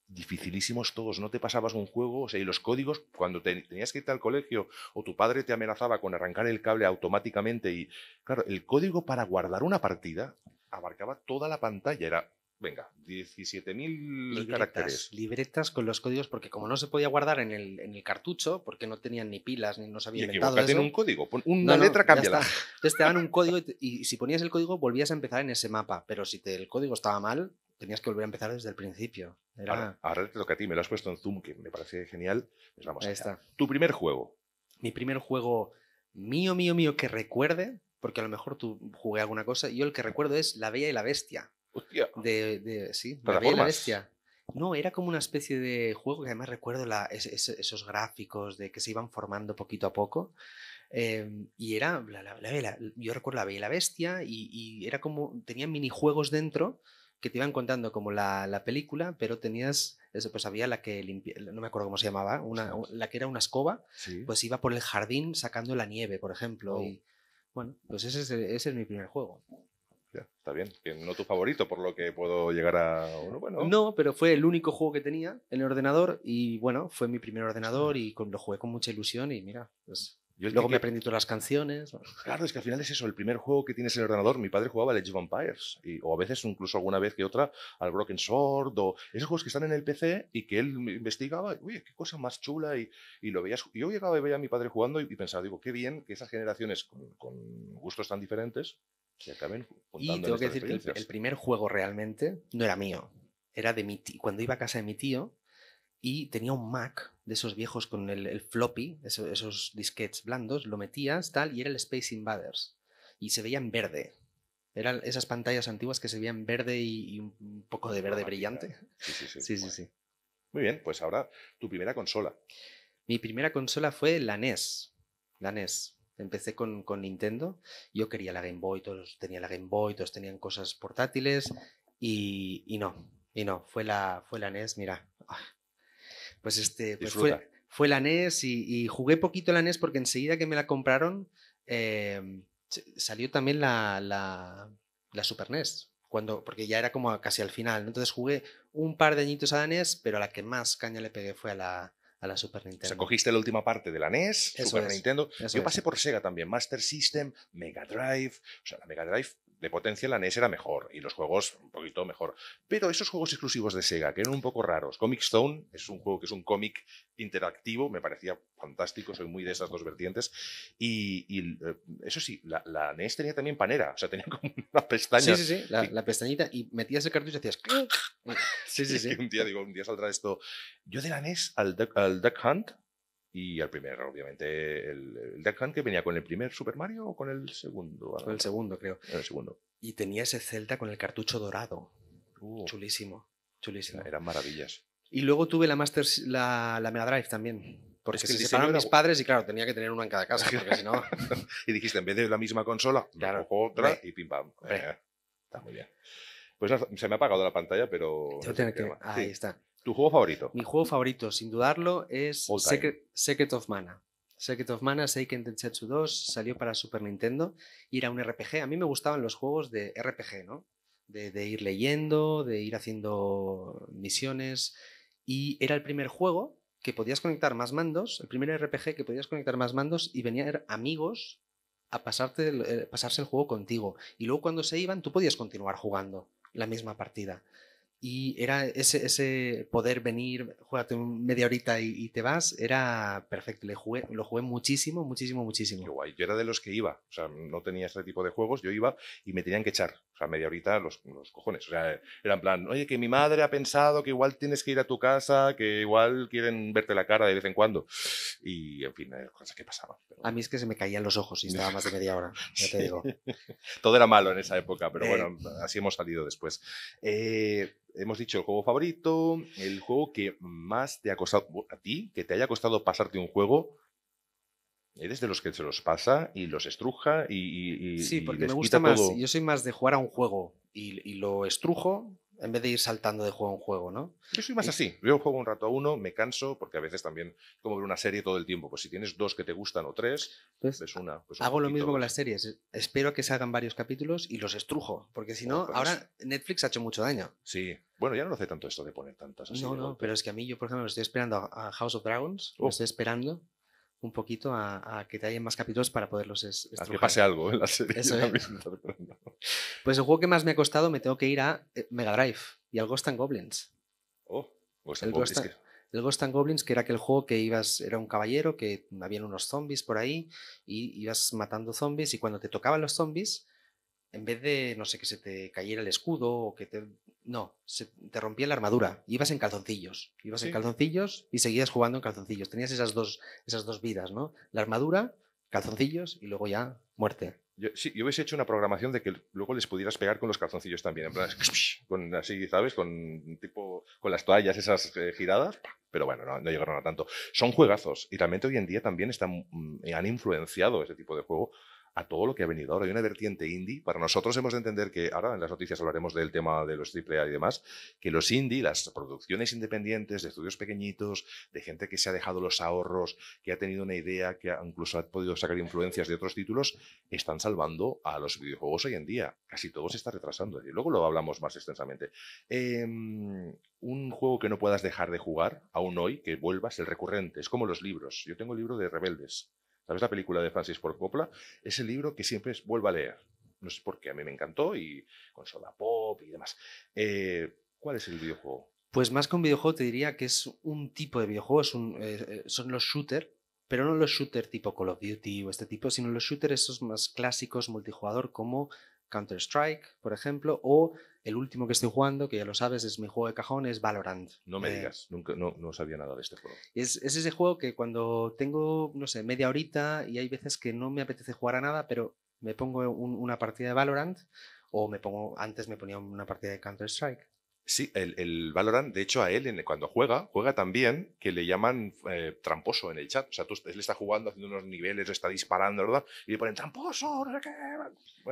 S1: dificilísimos todos, no te pasabas un juego, o sea, y los códigos, cuando tenías que irte al colegio o tu padre te amenazaba con arrancar el cable automáticamente y, claro, el código para guardar una partida abarcaba toda la pantalla, era venga, 17.000 caracteres. Libretas con los códigos, porque como
S2: no se podía guardar en el, cartucho, porque no tenían ni pilas, ni se había y inventado eso. un código,
S1: una letra, Entonces
S2: te dan un código y, si ponías el código volvías a empezar en ese mapa, pero si el código estaba mal, tenías que volver a empezar desde el principio.
S1: Ahora, te toca a ti, me lo has puesto en Zoom, que me parece genial. Pues Ahí está. Tu primer juego. Mi primer juego mío, mío,
S2: mío, que recuerde, porque a lo mejor tú jugué alguna cosa, y yo el que recuerdo es La Bella y la Bestia. De, sí, la Bestia. No, era como una especie de juego que además recuerdo esos gráficos de que se iban formando poquito a poco. Em, y era, la, yo recuerdo la Bella la Bestia y, era como, tenía minijuegos dentro que te iban contando como la, película, pero tenías, pues había la que limpia, no me acuerdo cómo se llamaba, una, la que era una escoba, pues iba por el jardín sacando la nieve, por ejemplo. Oh. Y, bueno, pues ese es mi primer juego
S1: está bien. Que no tu favorito, por lo que puedo llegar a. uno bueno.
S2: No, pero fue el único juego que tenía en el ordenador y
S1: bueno, fue mi primer ordenador y lo jugué con mucha ilusión y mira, pues. Yo Luego me aprendí todas las canciones. Claro, es que al final es eso, el primer juego que tienes en el ordenador. Mi padre jugaba al Age of Empires y, o a veces incluso alguna vez que otra al Broken Sword, o esos juegos que están en el PC y que él investigaba, uy qué cosa más chula, y, lo veías. Yo llegaba y veía a mi padre jugando y, pensaba, digo, qué bien que esas generaciones con gustos tan diferentes y, tengo que decir que el,
S2: primer juego realmente no era mío, era de mi tío. Cuando iba a casa de mi tío y tenía un Mac de esos viejos con el, floppy, esos, disquets blandos, lo metías tal y era el Space Invaders. Y se veía en verde, eran esas pantallas antiguas que se veían verde y, un poco de verde brillante. ¿eh?
S1: Sí, sí, sí. sí, sí. Muy bien, pues ahora tu
S2: primera consola. Mi primera consola fue la NES. La NES. Empecé con, Nintendo. Yo quería la Game Boy, todos tenían la Game Boy, todos tenían cosas portátiles y, no, y no, fue la, fue la NES, mira. Ah, pues este, pues fue, la NES y, jugué poquito la NES porque enseguida que me la compraron em, salió también la, la, Super NES. Cuando, porque ya era como casi al final. Entonces jugué un par de añitos a la NES, pero a la que más caña le pegué fue a
S1: la, a la Super Nintendo. O sea, cogiste la última parte de la NES, e Super Nintendo. Yo pasé por Sega también, Master System, Mega Drive. O sea, la Mega Drive de potencia la NES era mejor y los juegos un poquito mejor. Pero esos juegos exclusivos de Sega, que eran un poco raros, Comic Stone es un juego que es un cómic interactivo, me parecía fantástico, soy muy de esas dos vertientes. Y, eh, eso sí, la, la, NES tenía también panera, o sea, tenía como una pestaña. Sí, sí, sí, la, pestañita y metías el cartucho y hacías... sí, sí, sí. un día digo, un día saldrá esto. Yo de la NES al Duck Hunt y el primer, obviamente, el, el que venía con el primer Super Mario o con el segundo. Con el segundo, creo. el segundo. Y tenía ese Zelda con el cartucho dorado.
S2: Uh. chulísimo, chulísimo. Eran maravillas. Y luego tuve la Master, la, Mega
S1: Drive también. Porque mis padres y claro, tenía que tener una en cada casa, y dijiste, en vez de la misma consola, claro, otra y pim pam. Eh, está muy bien. Pues se me ha apagado la pantalla, pero... Ahí está. ¿Tu juego favorito? Mi juego favorito, sin
S2: dudarlo, es Secret, Secret, of Mana. Secret of Mana Seiken Densetsu 2 salió para Super Nintendo y era un RPG. A mí me gustaban los juegos de RPG, ¿no? De, ir leyendo, de ir haciendo misiones. Y era el primer juego que podías conectar más mandos, el primer RPG que podías conectar más mandos y venían amigos a pasarte eh, pasarse el juego contigo. Y luego cuando se iban, tú podías continuar jugando la misma partida. Y era ese, ese poder venir, jugarte media horita
S1: y, te vas, era perfecto. Le jugué, lo jugué muchísimo, muchísimo, muchísimo. Qué guay. Yo era de los que iba. O sea, no tenía este tipo de juegos. Yo iba y me tenían que echar sea, media horita los, los, cojones. O sea, eran en plan, oye, que mi madre ha pensado que igual tienes que ir a tu casa, que igual quieren verte la cara de vez en cuando. Y, en fin, eh, cosas que pasaban.
S2: A mí es que se me caían los ojos y estaba más de media
S1: hora, ya te digo. Todo era malo en esa época, pero bueno, así hemos salido después. Eh, hemos dicho el juego favorito, el juego que más te ha costado, a ti, que te haya costado pasarte un juego Eres de los que se los pasa y los estruja y. sí, porque me gusta más. Yo
S2: soy más de jugar a un juego y, lo estrujo en vez de ir saltando de juego en juego, ¿no?
S1: Yo soy más así. Yo juego un rato a uno, me canso, porque a veces también como ver una serie todo el tiempo. Pues si tienes dos que te gustan o tres, pues, una. Pues hago lo mismo
S2: con las series. Espero que salgan varios capítulos y los estrujo, porque si no, ahora Netflix ha hecho mucho daño.
S1: Sí. Bueno, ya no lo hace tanto esto de poner tantas así. No, no, pero
S2: es que a mí, yo por ejemplo, estoy esperando a House of Dragons, lo oh. estoy esperando un poquito a, que te hayan más capítulos para poderlos es, A que pase algo en la serie. Pues el juego que más me ha costado me tengo que ir a eh, Mega Drive y al Ghost and Goblins.
S1: Oh, Ghost el Goblins.
S2: el Ghost and Goblins, que era aquel juego que ibas, era un caballero, que habían unos zombies por ahí, y ibas matando zombies, y cuando te tocaban los zombies, en vez de, no sé, que se te cayera el escudo o que te... No, se te rompía la armadura. Ibas en calzoncillos. Ibas en calzoncillos y seguías jugando en calzoncillos. Tenías esas dos, esas dos vidas, ¿no? La armadura, calzoncillos y luego ya
S1: muerte. sí, yo hubiese hecho una programación de que luego les pudieras pegar con los calzoncillos también, en plan, con así, ¿sabes? Con tipo, con las toallas esas eh, giradas, pero bueno, no, llegaron a tanto. Son juegazos y realmente hoy en día también están, mm, han influenciado ese tipo de juego a todo lo que ha venido ahora. Hay una vertiente indie. Para nosotros hemos de entender que ahora en las noticias hablaremos del tema de los AAA y demás, que los indie, las producciones independientes de estudios pequeñitos, de gente que se ha dejado los ahorros, que ha tenido una idea, que incluso ha podido sacar influencias de otros títulos, están salvando a los videojuegos hoy en día. Casi todo se está retrasando. Y luego lo hablamos más extensamente. Em, un juego que no puedas dejar de jugar aún hoy, que vuelvas, el recurrente. Es como los libros. Yo tengo el libro de Rebeldes. ¿Sabes la película de Francis Ford Coppola? Es el libro que siempre vuelvo a leer. No sé por qué, a mí me encantó y con soda pop y demás. Eh, ¿Cuál es el videojuego? Pues más que un videojuego te diría que es un tipo de videojuego,
S2: eh, eh, son los shooters, pero no los shooters tipo Call of Duty o este tipo, sino los shooters esos más clásicos multijugador como Counter-Strike, por ejemplo, o el último que estoy jugando, que ya lo sabes, es mi juego de cajón, es Valorant.
S1: No me eh, digas, nunca, no, no, sabía nada de este juego.
S2: Es, ese juego que cuando tengo, no sé, media horita y hay veces que no me apetece jugar a nada, pero me pongo una partida de Valorant o me pongo, antes me ponía una partida de
S1: Counter-Strike. Sí, el, Valorant, de hecho, a él cuando juega, juega también que le llaman eh, tramposo en el chat. O sea, tú, él está jugando, haciendo unos niveles, está disparando, ¿verdad? Y le ponen tramposo,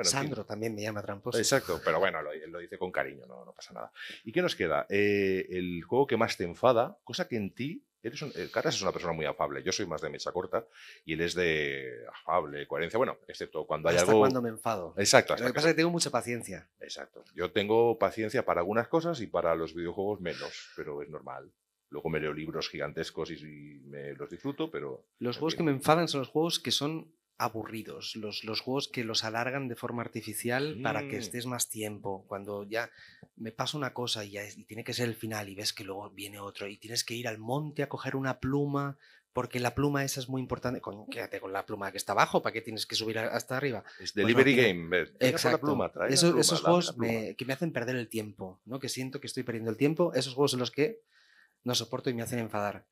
S1: Sandro también me llama tramposo. Exacto, pero bueno, lo, lo dice con cariño, no, pasa nada. ¿Y qué nos queda? Eh, el juego que más te enfada, cosa que en ti es eh, Caras es una persona muy afable. Yo soy más de mecha corta y él es de afable, coherencia. Bueno, excepto cuando hay hasta algo. cuando me enfado. Exacto. Lo que, pasa es
S2: que tengo mucha paciencia. Exacto.
S1: Yo tengo paciencia para algunas cosas y para los videojuegos menos, pero es normal. Luego me leo libros gigantescos y, me los disfruto, pero.
S2: Los juegos que me enfadan son los juegos que son aburridos, los, los juegos que los alargan de forma artificial para que estés más tiempo, cuando ya me pasa una cosa y, tiene que ser el final y ves que luego viene otro y tienes que ir al monte a coger una pluma porque la pluma esa es muy importante. quédate con la pluma que está abajo, ¿para qué tienes que subir hasta arriba?
S1: Es delivery game, Exacto. pluma, esos juegos
S2: que me hacen perder el tiempo, ¿no? que siento que estoy perdiendo el tiempo, esos juegos en los que no soporto y me hacen enfadar.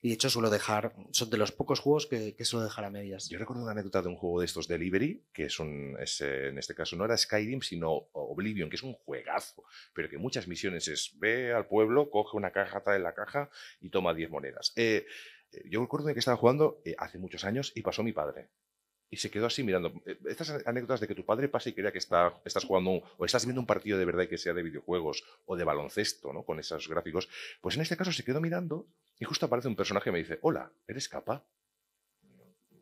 S1: Y de hecho suelo dejar, son de los pocos juegos que, suelo dejar a medias. Yo recuerdo una anécdota de un juego de estos Delivery, que es un, es, eh, en este caso no era Skyrim, sino Oblivion, que es un juegazo, pero que muchas misiones es ve al pueblo, coge una caja, trae la caja y toma 10 monedas. Eh, eh, yo recuerdo que estaba jugando hace muchos años y pasó mi padre y se quedó así mirando. Eh, estas anécdotas de que tu padre pasa y crea que está, estás jugando o estás viendo un partido de verdad y que sea de videojuegos o de baloncesto, ¿no? Con esos gráficos. Pues en este caso se quedó mirando y justo aparece un personaje y me dice, hola, ¿eres capa?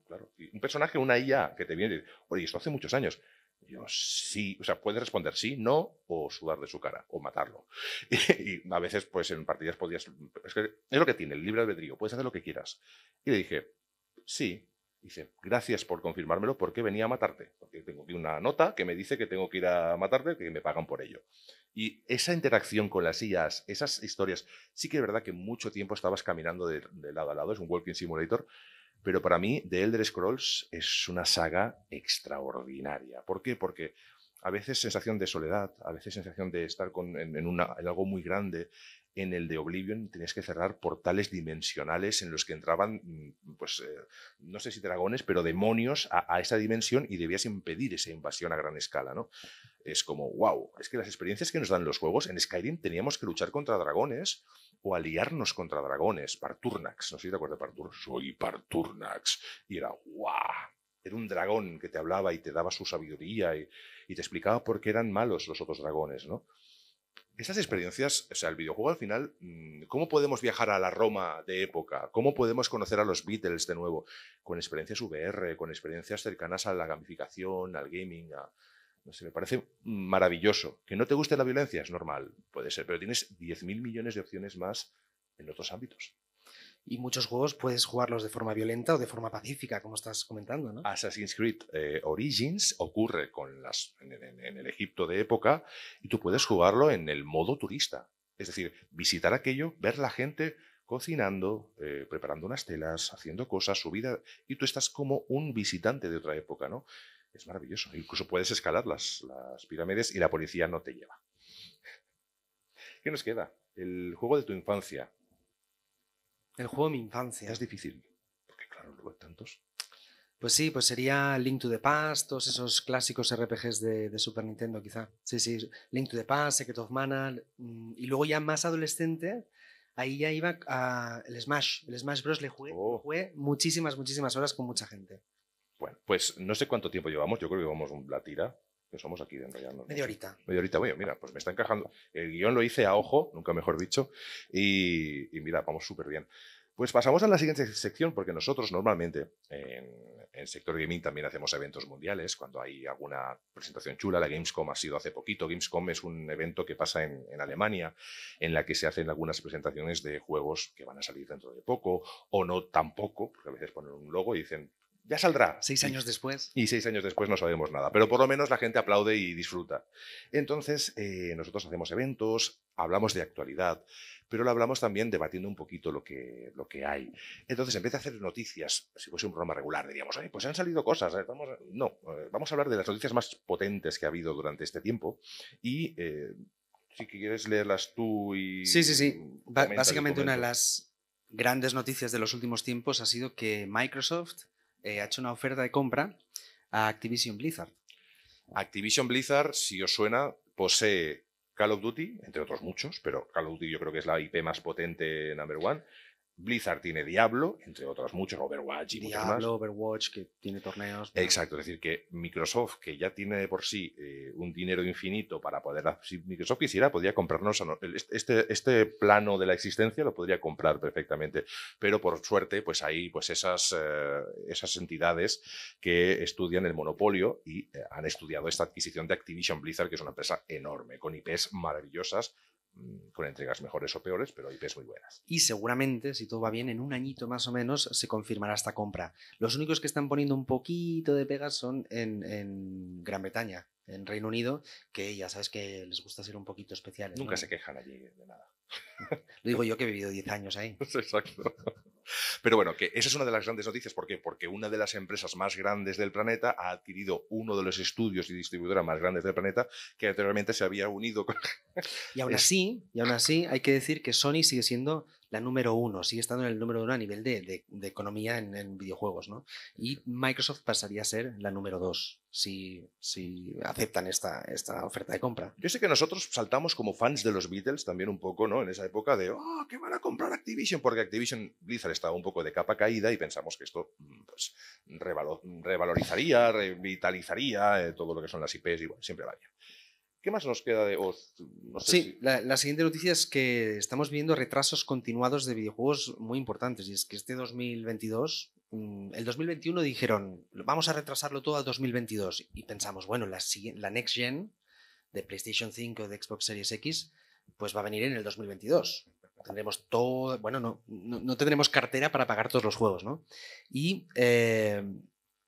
S1: Claro. Y un personaje, una IA que te viene y dice, oye, esto hace muchos años. yo, sí, o sea, puede responder sí, no, o sudar de su cara, o matarlo. Y, a veces, pues en partidas podías. Es, que es lo que tiene, el libre albedrío, puedes hacer lo que quieras. Y le dije, sí, Dice, gracias por confirmármelo porque venía a matarte. Porque tengo aquí una nota que me dice que tengo que ir a matarte, que me pagan por ello. Y esa interacción con las sillas, esas historias, sí que es verdad que mucho tiempo estabas caminando de, lado a lado, es un walking simulator, pero para mí The Elder Scrolls es una saga extraordinaria. ¿Por qué? Porque a veces sensación de soledad, a veces sensación de estar con, en, en algo muy grande, en el de Oblivion tenías que cerrar portales dimensionales en los que entraban, mm, pues, eh, no sé si dragones, pero demonios a, esa dimensión y debías impedir esa invasión a gran escala, ¿no? Es como, wow, es que las experiencias que nos dan los juegos, en Skyrim teníamos que luchar contra dragones o aliarnos contra dragones, Parturnax, no sé si te acuerdas de Parturnax, soy Parturnax, y era, wow, era un dragón que te hablaba y te daba su sabiduría y, te explicaba por qué eran malos los otros dragones, ¿no? Esas experiencias, o sea, el videojuego al final, mm, ¿cómo podemos viajar a la Roma de época? ¿Cómo podemos conocer a los Beatles de nuevo? Con experiencias VR, con experiencias cercanas a la gamificación, al gaming, a... No sé, me parece maravilloso. Que no te guste la violencia es normal, puede ser, pero tienes 10.000 millones de opciones más en otros ámbitos. Y muchos
S2: juegos puedes jugarlos de forma violenta o de forma pacífica, como estás comentando, ¿no?
S1: Assassin's Creed eh, Origins ocurre con las, en, el Egipto de época y tú puedes jugarlo en el modo turista. Es decir, visitar aquello, ver la gente cocinando, eh, preparando unas telas, haciendo cosas, su vida, y tú estás como un visitante de otra época, ¿no? Es maravilloso. Incluso puedes escalar las, las pirámides y la policía no te lleva. ¿Qué nos queda? El juego de tu infancia.
S2: El juego de mi infancia. Es difícil,
S1: porque claro, lo hay tantos.
S2: Pues sí, pues sería Link to the Past, todos esos clásicos RPGs de, Super Nintendo, quizá. Sí, sí, Link to the Past, Secret of Mana, mm, y luego ya más adolescente, ahí ya iba a el Smash. El Smash Bros. le jugué, oh. jugué muchísimas, muchísimas horas con mucha gente.
S1: Bueno, pues no sé cuánto tiempo llevamos, yo creo que llevamos la tira que somos aquí de enrollarnos. Media horita. Media horita, bueno, mira, pues me está encajando. El guión lo hice a ojo, nunca mejor dicho, y, y mira, vamos súper bien. Pues pasamos a la siguiente sección, porque nosotros normalmente en, en, el sector gaming también hacemos eventos mundiales, cuando hay alguna presentación chula, la Gamescom ha sido hace poquito, Gamescom es un evento que pasa en, en Alemania, en la que se hacen algunas presentaciones de juegos que van a salir dentro de poco, o no tampoco, porque a veces ponen un logo y dicen ya saldrá. Seis años después. Y seis años después no sabemos nada, pero por lo menos la gente aplaude y disfruta. Entonces, eh, nosotros hacemos eventos, hablamos de actualidad, pero lo hablamos también debatiendo un poquito lo que, lo que hay. Entonces, en vez de hacer noticias, si fuese un programa regular, diríamos, pues han salido cosas, eh, vamos no, eh, vamos a hablar de las noticias más potentes que ha habido durante este tiempo y... si quieres leerlas tú y... Sí, sí, sí. básicamente una de las grandes noticias
S2: de los últimos tiempos ha sido que Microsoft eh, ha hecho una oferta de compra a Activision
S1: Blizzard. Activision Blizzard, si os suena, posee Call of Duty, entre otros muchos, pero Call of Duty yo creo que es la IP más potente number one. Blizzard tiene Diablo, entre otros muchos, Overwatch y Diablo, más. Overwatch, que tiene torneos. Exacto, es decir, que Microsoft, que ya tiene por sí eh, un dinero infinito para poder. Ah, si Microsoft quisiera, podría comprarnos. Este, este, este plano de la existencia lo podría comprar perfectamente. Pero por suerte, pues hay pues esas, eh, esas entidades que estudian el monopolio y eh, han estudiado esta adquisición de Activision Blizzard, que es una empresa enorme, con IPs maravillosas Mm, con entregas mejores o peores, pero IPs muy buenas.
S2: Y seguramente, si todo va bien, en un añito más o menos se confirmará esta compra. Los únicos que están poniendo un poquito de pegas son en, Gran Bretaña, en Reino Unido, que ya sabes que les gusta ser un poquito especiales. Nunca se quejan
S1: allí de nada. Lo digo yo que he vivido 10 años ahí. Exacto. Pero bueno, que esa es una de las grandes noticias. ¿Por qué? Porque una de las empresas más grandes del planeta ha adquirido uno de los estudios y distribuidoras más grandes del planeta que anteriormente se había unido con...
S2: Y y aún así hay que decir que Sony sigue siendo la número uno, sigue estando en el número uno a nivel de, de, economía en, videojuegos, ¿no? Y Microsoft pasaría a ser la número dos
S1: si, aceptan esta, esta oferta de compra. Yo sé que nosotros saltamos como fans de los Beatles también un poco, ¿no? En esa época de, oh, que van a comprar Activision, porque Activision Blizzard estaba un poco de capa caída y pensamos que esto mm, pues, revalorizaría, revitalizaría eh, todo lo que son las IPs y bueno, siempre va ¿Qué más nos queda de voz sí,
S2: la, siguiente noticia es que estamos viendo retrasos continuados de videojuegos muy importantes. Y es que este 2022, mm, el 2021 dijeron, vamos a retrasarlo todo a 2022. Y pensamos, bueno, la, Next Gen de PlayStation 5 o de Xbox Series X, pues va a venir en el 2022. Tendremos todo, bueno, no, no, no tendremos cartera para pagar todos los juegos, ¿no? Y eh,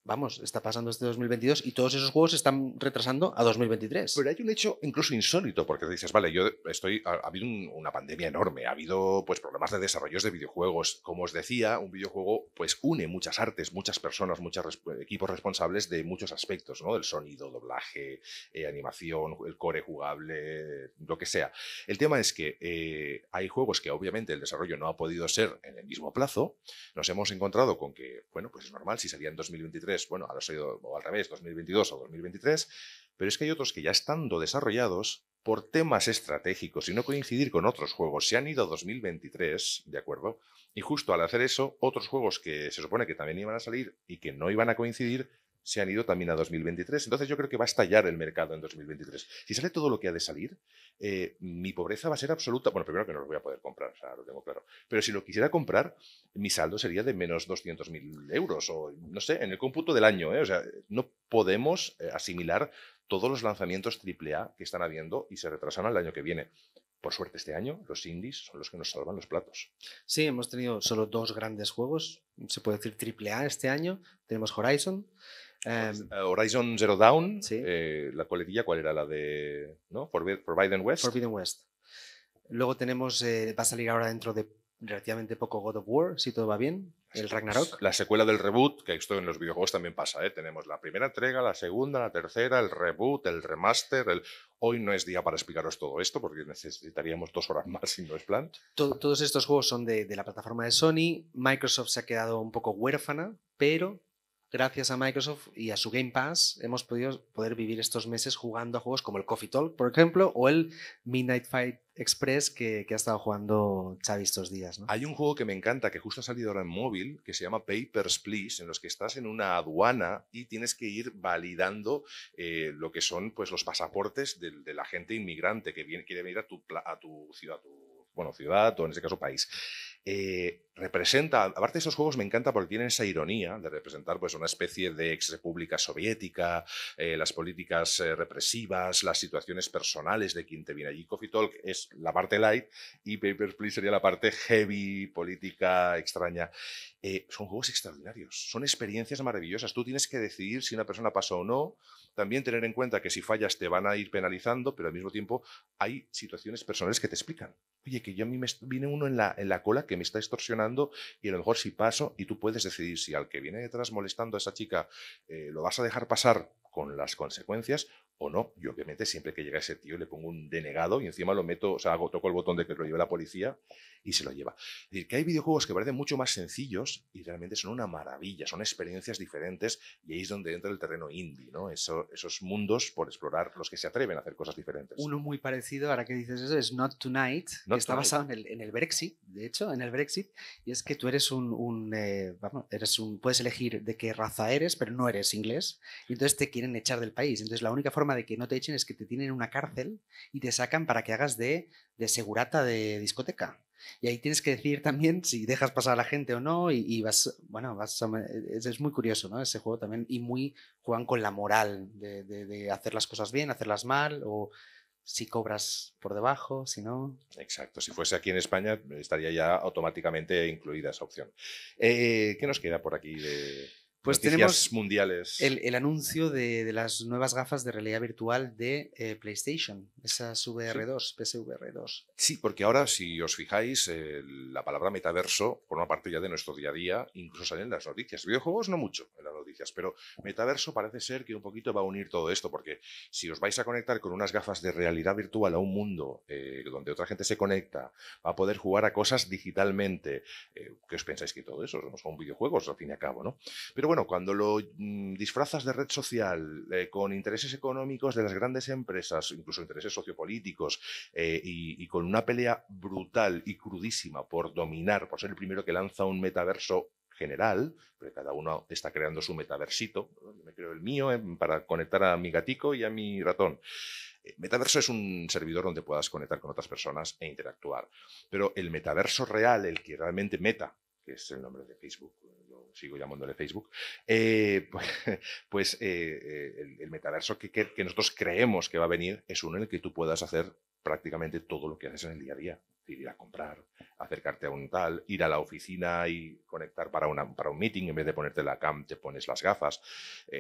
S2: vamos, está pasando este 2022 y todos esos juegos están retrasando
S1: a 2023. Pero hay un hecho incluso insólito, porque dices, vale, yo estoy, ha, habido una pandemia enorme, ha habido pues problemas de desarrollos de videojuegos. Como os decía, un videojuego pues une muchas artes, muchas personas, muchos equipos responsables de muchos aspectos, ¿no? Del sonido, doblaje, eh, animación, el core jugable, lo que sea. El tema es que eh, hay juegos que obviamente el desarrollo no ha podido ser en el mismo plazo. Nos hemos encontrado con que, bueno, pues es normal, si salía en 2023 bueno, ahora soy o al revés, 2022 o 2023, pero es que hay otros que ya estando desarrollados, por temas estratégicos y no coincidir con otros juegos, se han ido a 2023, ¿de acuerdo? Y justo al hacer eso, otros juegos que se supone que también iban a salir y que no iban a coincidir, se han ido también a 2023. Entonces yo creo que va a estallar el mercado en 2023. Si sale todo lo que ha de salir, eh, mi pobreza va a ser absoluta. Bueno, primero que no lo voy a poder comprar, o sea, lo tengo claro. Pero si lo quisiera comprar, mi saldo sería de menos 200.000 euros o, no sé, en el cómputo del año. ¿eh? O sea, no podemos eh, asimilar todos los lanzamientos AAA que están habiendo y se retrasan al año que viene. Por suerte este año los indies son los que nos salvan los platos. Sí, hemos tenido solo dos grandes juegos, se puede decir AAA este año. Tenemos Horizon pues, em, eh, Horizon Zero Dawn, eh, la coletilla, ¿cuál era la de no? Forbidden West? Forbidden West.
S2: Luego tenemos, eh, va a salir ahora dentro de relativamente poco God of War, si todo va
S1: bien, el Ragnarok. La secuela del reboot, que esto en los videojuegos también pasa, ¿eh? tenemos la primera entrega, la segunda, la tercera, el reboot, el remaster, el... Hoy no es día para explicaros todo esto porque necesitaríamos dos horas más si no es plan.
S2: todos estos juegos son de, de la plataforma de Sony. Microsoft se ha quedado un poco huérfana, pero gracias a Microsoft y a su Game Pass, hemos podido poder vivir estos meses jugando a juegos como el Coffee Talk, por ejemplo, o el Midnight Fight Express que, ha estado jugando Xavi estos días.
S1: Hay un juego que me encanta, que justo ha salido ahora en móvil, que se llama Papers, Please, en los que estás en una aduana y tienes que ir validando eh, lo que son pues, los pasaportes de, la gente inmigrante que viene, quiere venir a tu, a tu ciudad, a tu bueno, ciudad o en este caso país eh, representa, aparte de esos juegos me encanta porque tienen esa ironía de representar pues una especie de ex república soviética, eh, las políticas eh, represivas, las situaciones personales de quien te viene allí. Coffee Talk es la parte light y Papers, Please sería la parte heavy, política extraña. Eh, son juegos extraordinarios, son experiencias maravillosas. Tú tienes que decidir si una persona pasa o no, también tener en cuenta que si fallas te van a ir penalizando, pero al mismo tiempo hay situaciones personales que te explican. Oye, que yo a mí me viene uno en la, en la cola que me está extorsionando y a lo mejor si paso y tú puedes decidir si al que viene detrás molestando a esa chica eh, lo vas a dejar pasar con las consecuencias o no. Yo obviamente siempre que llega ese tío le pongo un denegado y encima lo meto, o sea, toco el botón de que lo lleve la policía y se lo lleva. Es decir, que hay videojuegos que parecen mucho más sencillos y realmente son una maravilla, son experiencias diferentes y ahí es donde entra el terreno indie, ¿no? esos mundos por explorar los que se atreven a hacer cosas diferentes.
S2: Uno muy parecido, ahora que dices eso, es Not Tonight, que está basado en el, en Brexit, de hecho, en el Brexit, y es que tú eres un, eh, eres un, puedes elegir de qué raza eres, pero no eres inglés, y entonces te quieren echar del país. Entonces la única forma de que no te echen es que te tienen en una cárcel y te sacan para que hagas de, de segurata de discoteca. Y ahí tienes que decir también si dejas pasar a la gente o no y, vas, bueno, es, muy curioso, ¿no? Ese juego también y muy juegan con la moral de, hacer las cosas bien, hacerlas mal o si cobras por debajo, si no.
S1: Exacto, si fuese aquí en España estaría ya automáticamente incluida esa opción. Eh, ¿Qué nos queda por aquí de pues tenemos
S2: El, anuncio de, las nuevas gafas de realidad virtual de eh, PlayStation, esas VR2, PSVR2.
S1: Sí, porque ahora, si os fijáis, eh, la palabra metaverso forma parte ya de nuestro día a día, incluso sale en las noticias. Videojuegos no mucho en las noticias, pero metaverso parece ser que un poquito va a unir todo esto, porque si os vais a conectar con unas gafas de realidad virtual a un mundo eh, donde otra gente se conecta, va a poder jugar a cosas digitalmente. ¿Qué os pensáis que todo eso? Son videojuegos, al fin y a cabo, ¿no? Pero bueno, cuando lo mm, disfrazas de red social, eh, con intereses económicos de las grandes empresas, incluso intereses sociopolíticos, eh, y, con una pelea brutal y crudísima por dominar, por ser el primero que lanza un metaverso general, porque cada uno está creando su metaversito, yo me creo el mío eh, para conectar a mi gatico y a mi ratón. Metaverso es un servidor donde puedas conectar con otras personas e interactuar, pero el metaverso real, el que realmente meta, que es el nombre de Facebook, sigo llamándole Facebook, eh, pues, pues eh, eh, el, metaverso que, nosotros creemos que va a venir es uno en el que tú puedas hacer prácticamente todo lo que haces en el día a día ir a comprar, acercarte a un tal, ir a la oficina y conectar para, una, para un meeting, en vez de ponerte la cam, te pones las gafas,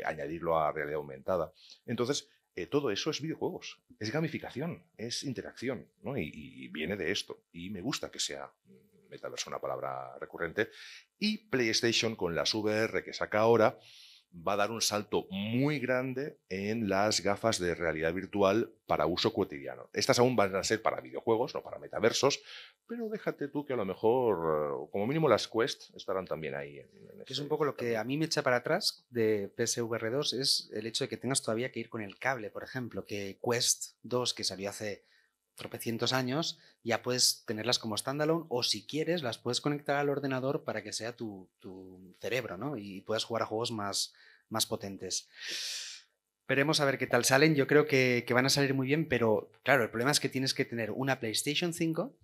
S1: añadirlo a realidad aumentada. Entonces, todo eso es videojuegos, es gamificación, es interacción, ¿no? y, viene de esto. Y me gusta que sea metaverso una palabra recurrente, y PlayStation con las VR que saca ahora va a dar un salto muy grande en las gafas de realidad virtual para uso cotidiano. Estas aún van a ser para videojuegos, no para metaversos, pero déjate tú que a lo mejor, eh, como mínimo las Quest estarán también ahí.
S2: es un poco lo que a mí me echa para atrás de PSVR 2, es el hecho de que tengas todavía que ir con el cable, por ejemplo, que Quest 2, que salió hace tropecientos años, ya puedes tenerlas como standalone o si quieres las puedes conectar al ordenador para que sea tu, cerebro, ¿no? Y puedas jugar a juegos más, más potentes. Veremos a ver qué tal salen. Yo creo que, van a salir muy bien, pero claro, el problema es que tienes que tener una PlayStation 5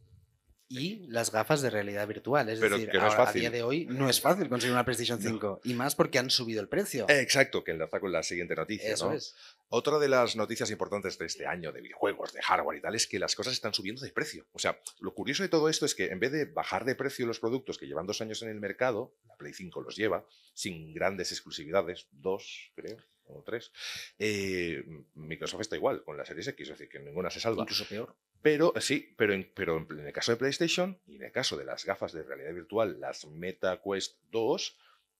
S2: y las gafas de realidad virtual. Es decir, a día de hoy no es fácil conseguir una PlayStation 5 y más porque han subido el precio.
S1: exacto, que enlaza con la siguiente noticia. ¿no? es. Otra de las noticias importantes de este año de videojuegos, de hardware y tal, es que las cosas están subiendo de precio. O sea, lo curioso de todo esto es que en vez de bajar de precio los productos que llevan dos años en el mercado, la Play 5 los lleva, sin grandes exclusividades, dos, creo, o tres, eh, Microsoft está igual con la Series X, es decir, que ninguna se salva. Incluso peor. Pero eh, sí, pero en, pero en el caso de PlayStation y en el caso de las gafas de realidad virtual, las Meta Quest 2,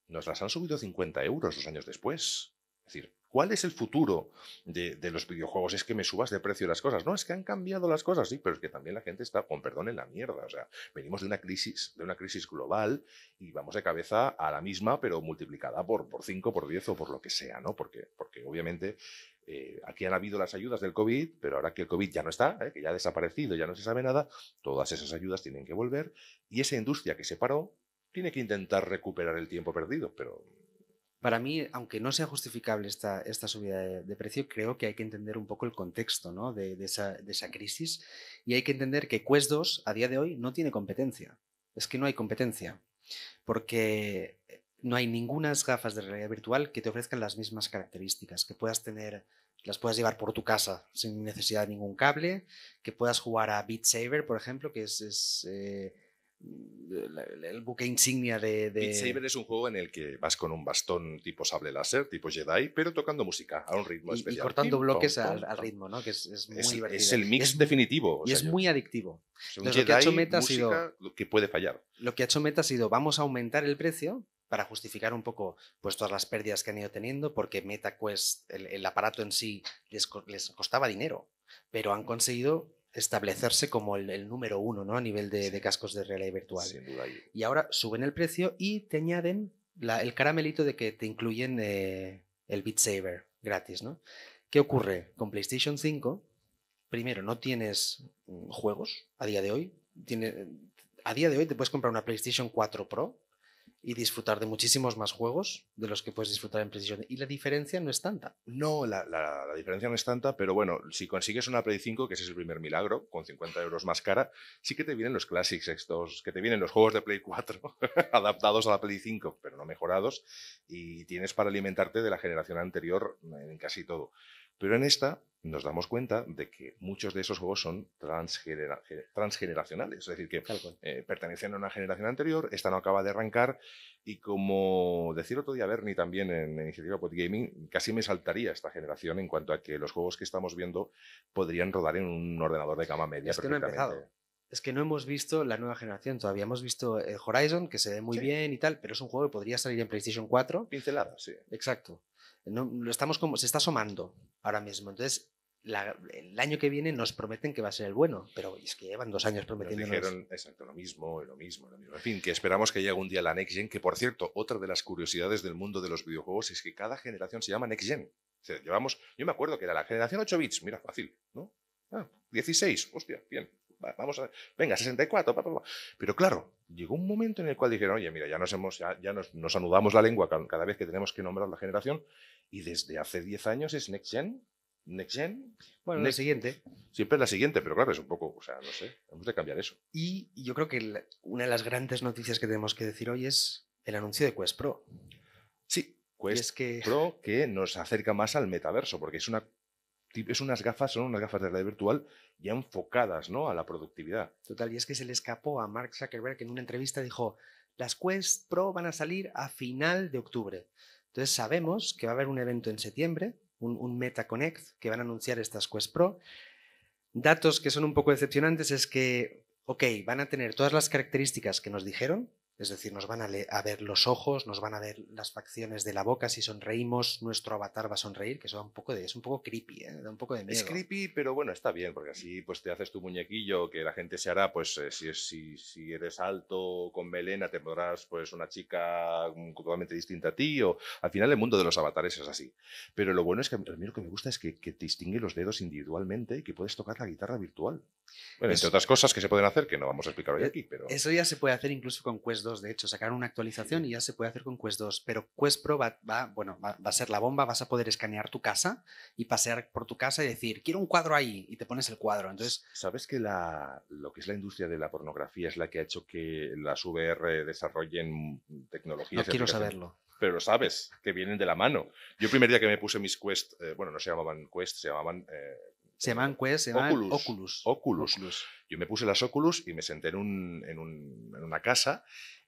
S1: nos las han subido 50 euros dos años después. Es decir, ¿Cuál es el futuro de, los videojuegos? Es que me subas de precio las cosas. No, es que han cambiado las cosas, sí, pero es que también la gente está, con perdón, en la mierda. O sea, venimos de una crisis, de una crisis global y vamos de cabeza a la misma, pero multiplicada por 5, por 10 o por lo que sea, ¿no? Porque, porque obviamente eh, aquí han habido las ayudas del COVID, pero ahora que el COVID ya no está, ¿eh? que ya ha desaparecido, ya no se sabe nada, todas esas ayudas tienen que volver y esa industria que se paró tiene que intentar recuperar el tiempo perdido, pero para mí, aunque no
S2: sea justificable esta, subida de, precio, creo que hay que entender un poco el contexto de, esa, crisis y hay que entender que Quest 2 a día de hoy no tiene competencia. Es que no hay competencia, porque eh, no hay ninguna gafas de realidad virtual que te ofrezcan las mismas características, que puedas tener, las puedas llevar por tu casa sin necesidad de ningún cable, que puedas jugar a Beat Saber, por ejemplo, que es... Eh, el, buque insignia de, Saber
S1: es un juego en el que vas con un bastón tipo sable láser, tipo Jedi, pero tocando música a un ritmo especial. Y cortando bloques al,
S2: ritmo, ¿no? Que es, muy Es el mix
S1: definitivo. Y es muy adictivo. lo que ha hecho Meta ha sido... que puede fallar.
S2: Lo que ha hecho Meta ha sido, vamos a aumentar el precio para justificar un poco pues, todas las pérdidas que han ido teniendo, porque MetaQuest, el, el aparato en sí, les costaba dinero, pero han conseguido establecerse como el, número uno ¿no? a nivel de, cascos de realidad virtual. Y ahora suben el precio y te añaden el caramelito de que te incluyen eh, el Beat Saber gratis. ¿no? ¿Qué ocurre? Con PlayStation 5, primero, no tienes mm, juegos a día de hoy. Tiene, a día de hoy te puedes comprar una PlayStation 4 Pro
S1: y disfrutar de muchísimos más juegos de los que puedes disfrutar en PlayStation. Y la diferencia no es tanta. No, la, diferencia no es tanta, pero bueno, si consigues una Play 5, que ese es el primer milagro, con 50 euros más cara, sí que te vienen los Classics estos, que te vienen los juegos de Play 4 adaptados a la Play 5, pero no mejorados, y tienes para alimentarte de la generación anterior en casi todo. Pero en esta nos damos cuenta de que muchos de esos juegos son transgeneracionales, es decir, que eh, pertenecen a una generación anterior, esta no acaba de arrancar y como decía otro día Bernie también en la iniciativa Podgaming, casi me saltaría esta generación en cuanto a que los juegos que estamos viendo podrían rodar en un ordenador de gama media. Es que no
S2: Es que no hemos visto la nueva generación todavía. Hemos visto eh, Horizon, que se ve muy bien y tal, pero es un juego que podría salir en PlayStation 4. Pincelada, sí. Exacto. No, lo estamos como, se está asomando ahora mismo. Entonces, el año que viene nos prometen que va a ser el bueno, pero es que
S1: llevan dos años prometiendo. dijeron lo mismo, lo mismo, lo mismo. En fin, que esperamos que llegue un día la Next Gen, que por cierto, otra de las curiosidades del mundo de los videojuegos es que cada generación se llama Next Gen. llevamos, yo me acuerdo que era la generación 8 bits, mira, fácil, ¿no? 16, ah, hostia, bien, vamos a, venga, 64, pa, pa, pa. pero claro, llegó un momento en el cual dijeron, oye, mira, ya nos hemos, ya, ya nos, nos, anudamos la lengua cada vez que tenemos que nombrar la generación y desde hace 10 años es Next Gen. Next Gen. Bueno, la siguiente. Siempre es la siguiente, pero claro, es un poco, o sea, no sé, hemos de cambiar eso.
S2: Y yo creo que una de las grandes noticias que tenemos que decir hoy es
S1: el anuncio de Quest Pro. Sí, Quest Pro que nos acerca más al metaverso, porque es una es unas gafas, son unas gafas de realidad virtual ya enfocadas ¿no? a la productividad. Total, y es que se le escapó a Mark Zuckerberg que en una entrevista dijo, las Quest Pro van
S2: a salir a final de octubre. Entonces sabemos que va a haber un evento en septiembre, un, MetaConnect, que van a anunciar estas Quest Pro. Datos que son un poco decepcionantes es que, ok, van a tener todas las características que nos dijeron, es decir, nos van a, ver los ojos, nos van a ver las facciones de la boca. Si sonreímos, nuestro avatar va a sonreír, que eso da un poco de, es un poco creepy, ¿eh? da un poco de miedo. Es
S1: creepy, pero bueno, está bien, porque así pues te haces tu muñequillo que la gente se hará, pues eh, si, si, eres alto con melena, te podrás pues una chica mm, totalmente distinta a ti, o al final el mundo de los avatares es así. Pero lo bueno es que a mí lo que me gusta es que, que te distingue los dedos individualmente y que puedes tocar la guitarra virtual entre otras cosas que se pueden hacer que no vamos a explicar hoy eh, aquí,
S2: pero... Eso ya se puede hacer incluso con Quest 2, de hecho, sacaron una actualización y ya se puede hacer con Quest 2, pero Quest Pro va, bueno, va, a ser la bomba, vas a poder escanear tu casa
S1: y pasear por tu casa y decir, quiero un cuadro ahí, y te pones el cuadro, entonces... ¿Sabes que la, lo que es la industria de la pornografía es la que ha hecho que las VR desarrollen tecnologías? No quiero saberlo pero sabes, que vienen de la mano. Yo el primer día que me puse mis Quest, eh, bueno, no se llamaban Quest, se llamaban eh, se llaman Quest, eh, se llaman Oculus. Oculus. Yo me puse las Oculus y me senté en, en, una casa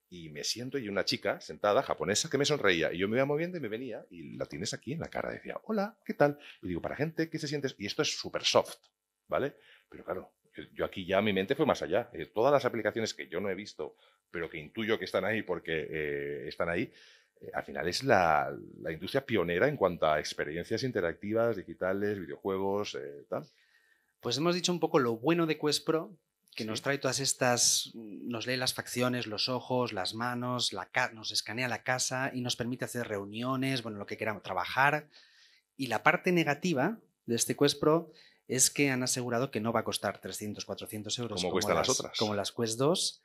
S1: y me siento y una chica sentada, japonesa, que me sonreía. Y yo me iba moviendo y me venía y la tienes aquí en la cara. Decía, hola, ¿qué tal? Y digo, para gente, ¿qué se sientes? Y esto es súper soft, ¿vale? Pero claro, yo aquí ya mi mente fue más allá. Eh, todas las aplicaciones que yo no he visto, pero que intuyo que están ahí porque eh, están ahí, eh, al final es la, industria pionera en cuanto a experiencias interactivas, digitales, videojuegos, eh, tal. Pues hemos dicho un poco lo bueno de Quest Pro,
S2: que nos trae todas estas, nos lee las facciones, los ojos, las manos, nos escanea la casa y nos permite hacer reuniones, bueno, lo que queramos, trabajar. Y la parte negativa de este Quest Pro es que han asegurado que no va a costar 300, 400 euros como, las, otras. Como las Quest 2,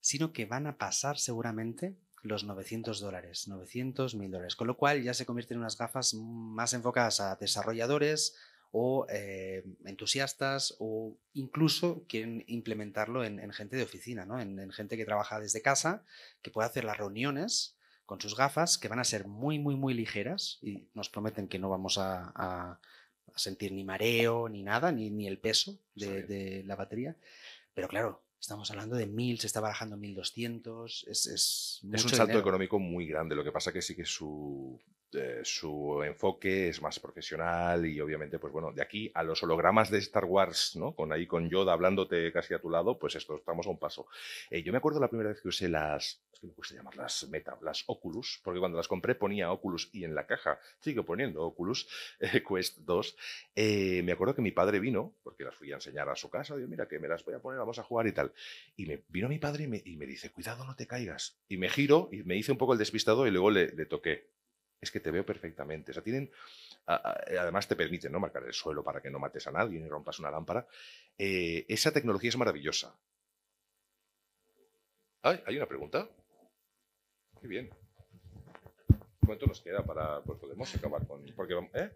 S2: sino que van a pasar seguramente los 900 dólares, 900 mil dólares, con lo cual ya se convierten en unas gafas más enfocadas a desarrolladores o eh, entusiastas o incluso quieren implementarlo en, gente de oficina, ¿no? en, gente que trabaja desde casa, que puede hacer las reuniones con sus gafas, que van a ser muy, muy, muy ligeras y nos prometen que no vamos a, sentir ni mareo, ni nada, ni, ni el peso de la batería. Pero claro, Estamos hablando de 1.000, se está barajando 1.200, es, es, es un salto
S1: económico muy grande, lo que pasa que sí que su, eh, su enfoque es más profesional y obviamente, pues bueno, de aquí a los hologramas de Star Wars, ¿no? Con ahí con Yoda hablándote casi a tu lado, pues esto estamos a un paso. Eh, yo me acuerdo la primera vez que usé las que me gusta llamarlas Meta, las Oculus, porque cuando las compré ponía Oculus y en la caja sigo poniendo Oculus eh, Quest 2, eh, me acuerdo que mi padre vino, porque las fui a enseñar a su casa, digo, mira, que me las voy a poner, vamos a jugar y tal. Y me vino mi padre y me, dice, cuidado, no te caigas. Y me giro y me hice un poco el despistado y luego le, toqué es que te veo perfectamente. O sea, tienen. Eh, además, te permiten ¿no? marcar el suelo para que no mates a nadie ni rompas una lámpara. esa tecnología es maravillosa. ¿Hay una pregunta? Qué bien. ¿Cuánto nos queda para.? podemos acabar con. Eh?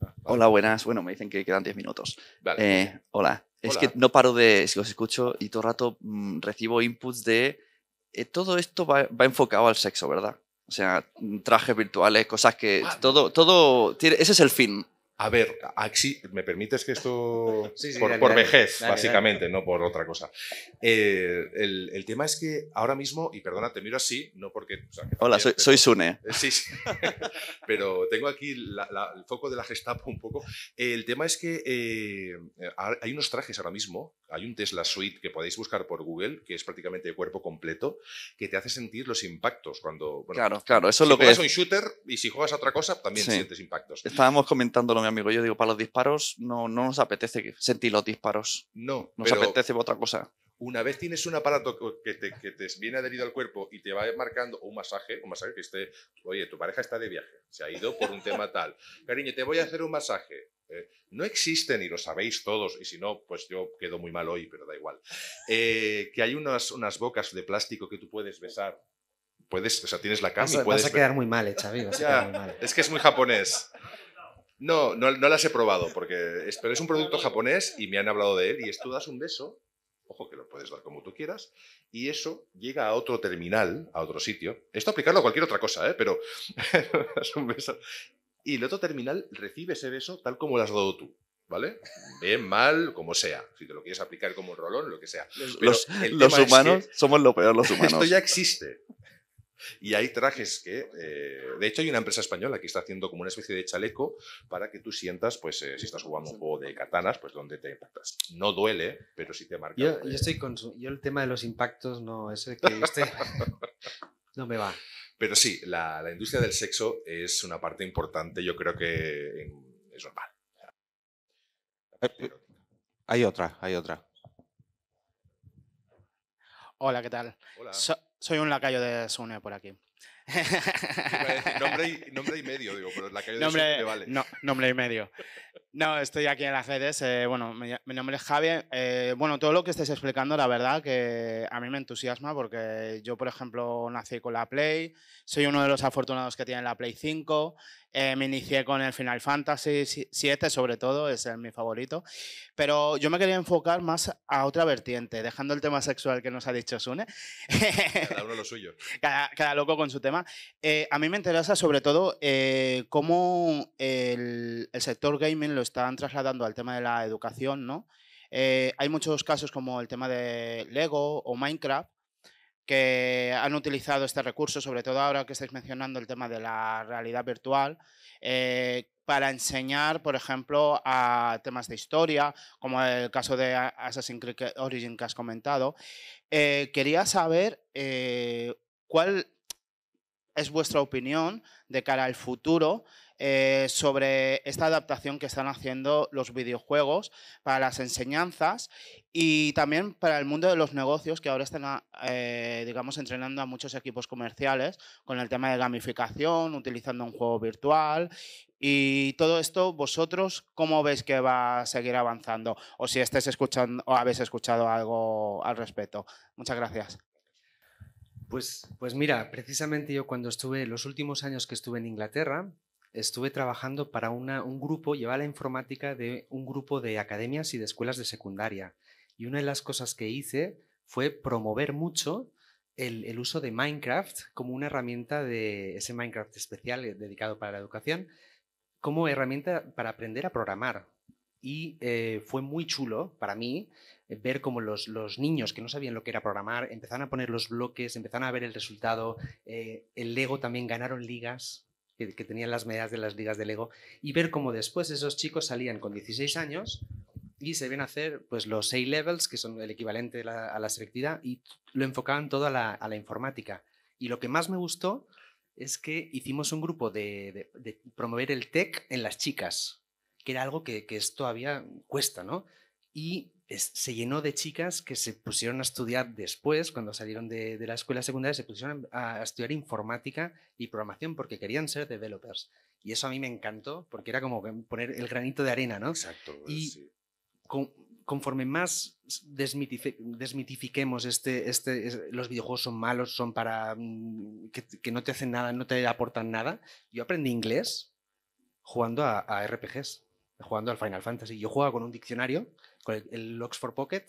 S2: Ah, hola, buenas. Bueno, me dicen que quedan 10 minutos. Eh, hola. Es que no paro de. Si os escucho y todo el rato mm, recibo inputs de. Eh, todo esto va, enfocado al
S1: sexo, ¿verdad? O sea, trajes virtuales, cosas que. todo, todo. ese es el fin. A ver, axi, ¿me permites que esto... por, vejez, básicamente, no por otra cosa. Eh, el, tema es que ahora mismo, y perdona, te miro así, no porque... Hola, soy, Sune. Eh, sí, sí. pero tengo aquí el foco de la Gestapo un poco. el tema es que eh, hay unos trajes ahora mismo hay un Tesla Suite que podéis buscar por Google, que es prácticamente de cuerpo completo, que te hace sentir los impactos cuando... claro, eso es lo que... Si un shooter y si juegas a otra cosa, también sientes impactos. Estábamos
S2: comentándolo, mi amigo, yo digo, para los disparos no, no nos apetece sentir los disparos. No. Nos apetece
S1: otra cosa. Una vez tienes un aparato que te, viene adherido al cuerpo y te va marcando un masaje, un masaje que esté, oye, tu pareja está de viaje, se ha ido por un tema tal. Cariño, te voy a hacer un masaje. Eh, no existen, y lo sabéis todos, y si no, pues yo quedo muy mal hoy, pero da igual, eh, que hay unas, unas bocas de plástico que tú puedes besar. Puedes, o sea, tienes la cama y puedes... Vas a quedar
S2: muy mal, hecha, eh. vas
S1: Es que es muy japonés. No, no, no, las he probado, porque pero es un producto japonés y me han hablado de él. Y es tú das un beso ojo que lo puedes dar como tú quieras, y eso llega a otro terminal, a otro sitio. Esto aplicarlo a cualquier otra cosa, ¿eh? pero es un beso. Y el otro terminal recibe ese beso tal como lo has dado tú. ¿Vale? Bien, mal, como sea. Si te lo quieres aplicar como un rolón, lo que sea. los, humanos somos lo peor, los humanos. Esto ya existe. Y hay trajes que, eh, de hecho, hay una empresa española que está haciendo como una especie de chaleco para que tú sientas, pues, eh, si estás jugando un juego de katanas, pues, donde te impactas. No duele, pero sí te marca. Yo, estoy
S2: con yo el tema de los impactos, no, es el que este
S1: no me va. Pero sí, la, industria del sexo es una parte importante, yo creo que es normal. Hay otra, hay otra.
S3: Hola, ¿qué tal? Hola. Soy un lacayo de Sune por aquí.
S1: nombre, y, medio, digo, pero el lacayo de Sune vale. No,
S3: nombre y medio. No, estoy aquí en las redes. Eh, bueno, mi, nombre es Javier. Eh, bueno, todo lo que estáis explicando, la verdad que a mí me entusiasma porque yo, por ejemplo, nací con la Play. Soy uno de los afortunados que tiene la Play 5. Eh, me inicié con el Final Fantasy VII, sobre todo, es mi favorito. Pero yo me quería enfocar más a otra vertiente, dejando el tema sexual que nos ha dicho Sune. Cada uno lo suyo. Cada, loco con su tema. Eh, a mí me interesa sobre todo eh, cómo el, sector gaming lo están trasladando al tema de la educación, ¿no? hay muchos casos como el tema de Lego o Minecraft, que han utilizado este recurso, sobre todo ahora que estáis mencionando el tema de la realidad virtual, eh, para enseñar, por ejemplo, a temas de historia, como el caso de Assassin's Creed Origin que has comentado. Eh, quería saber eh, cuál es vuestra opinión de cara al futuro eh, sobre esta adaptación que están haciendo los videojuegos para las enseñanzas y también para el mundo de los negocios que ahora están, eh, digamos, entrenando a muchos equipos comerciales con el tema de gamificación, utilizando un juego virtual y todo esto, vosotros, ¿cómo veis que va a seguir avanzando? O si estáis escuchando o habéis escuchado algo al respecto. Muchas gracias.
S2: Pues, pues mira, precisamente yo cuando estuve, los últimos años que estuve en Inglaterra, estuve trabajando para un grupo, llevaba la informática de un grupo de academias y de escuelas de secundaria. Y una de las cosas que hice fue promover mucho el, uso de Minecraft como una herramienta de ese Minecraft especial eh, dedicado para la educación, como herramienta para aprender a programar. Y eh, fue muy chulo para mí eh, ver cómo los, niños que no sabían lo que era programar empezaron a poner los bloques, empezaron a ver el resultado. el Lego también ganaron ligas que, tenían las medias de las ligas de Lego y ver cómo después esos chicos salían con 16 años y se ven a hacer pues, los A-levels, que son el equivalente a la selectividad, y lo enfocaban todo a la, informática. Y lo que más me gustó es que hicimos un grupo de, promover el tech en las chicas, que era algo que, que es, todavía cuesta, ¿no? Y se llenó de chicas que se pusieron a estudiar después, cuando salieron de, la escuela secundaria, se pusieron a estudiar informática y programación porque querían ser developers. Y eso a mí me encantó porque era como poner el granito de arena, ¿no? Exacto. Eh, y conforme más desmitifiquemos este, este, los videojuegos son malos, son para mm, que, no te hacen nada, no te aportan nada. Yo aprendí inglés jugando a, a RPGs, jugando al Final Fantasy. Yo jugaba con un diccionario con el, Oxford Pocket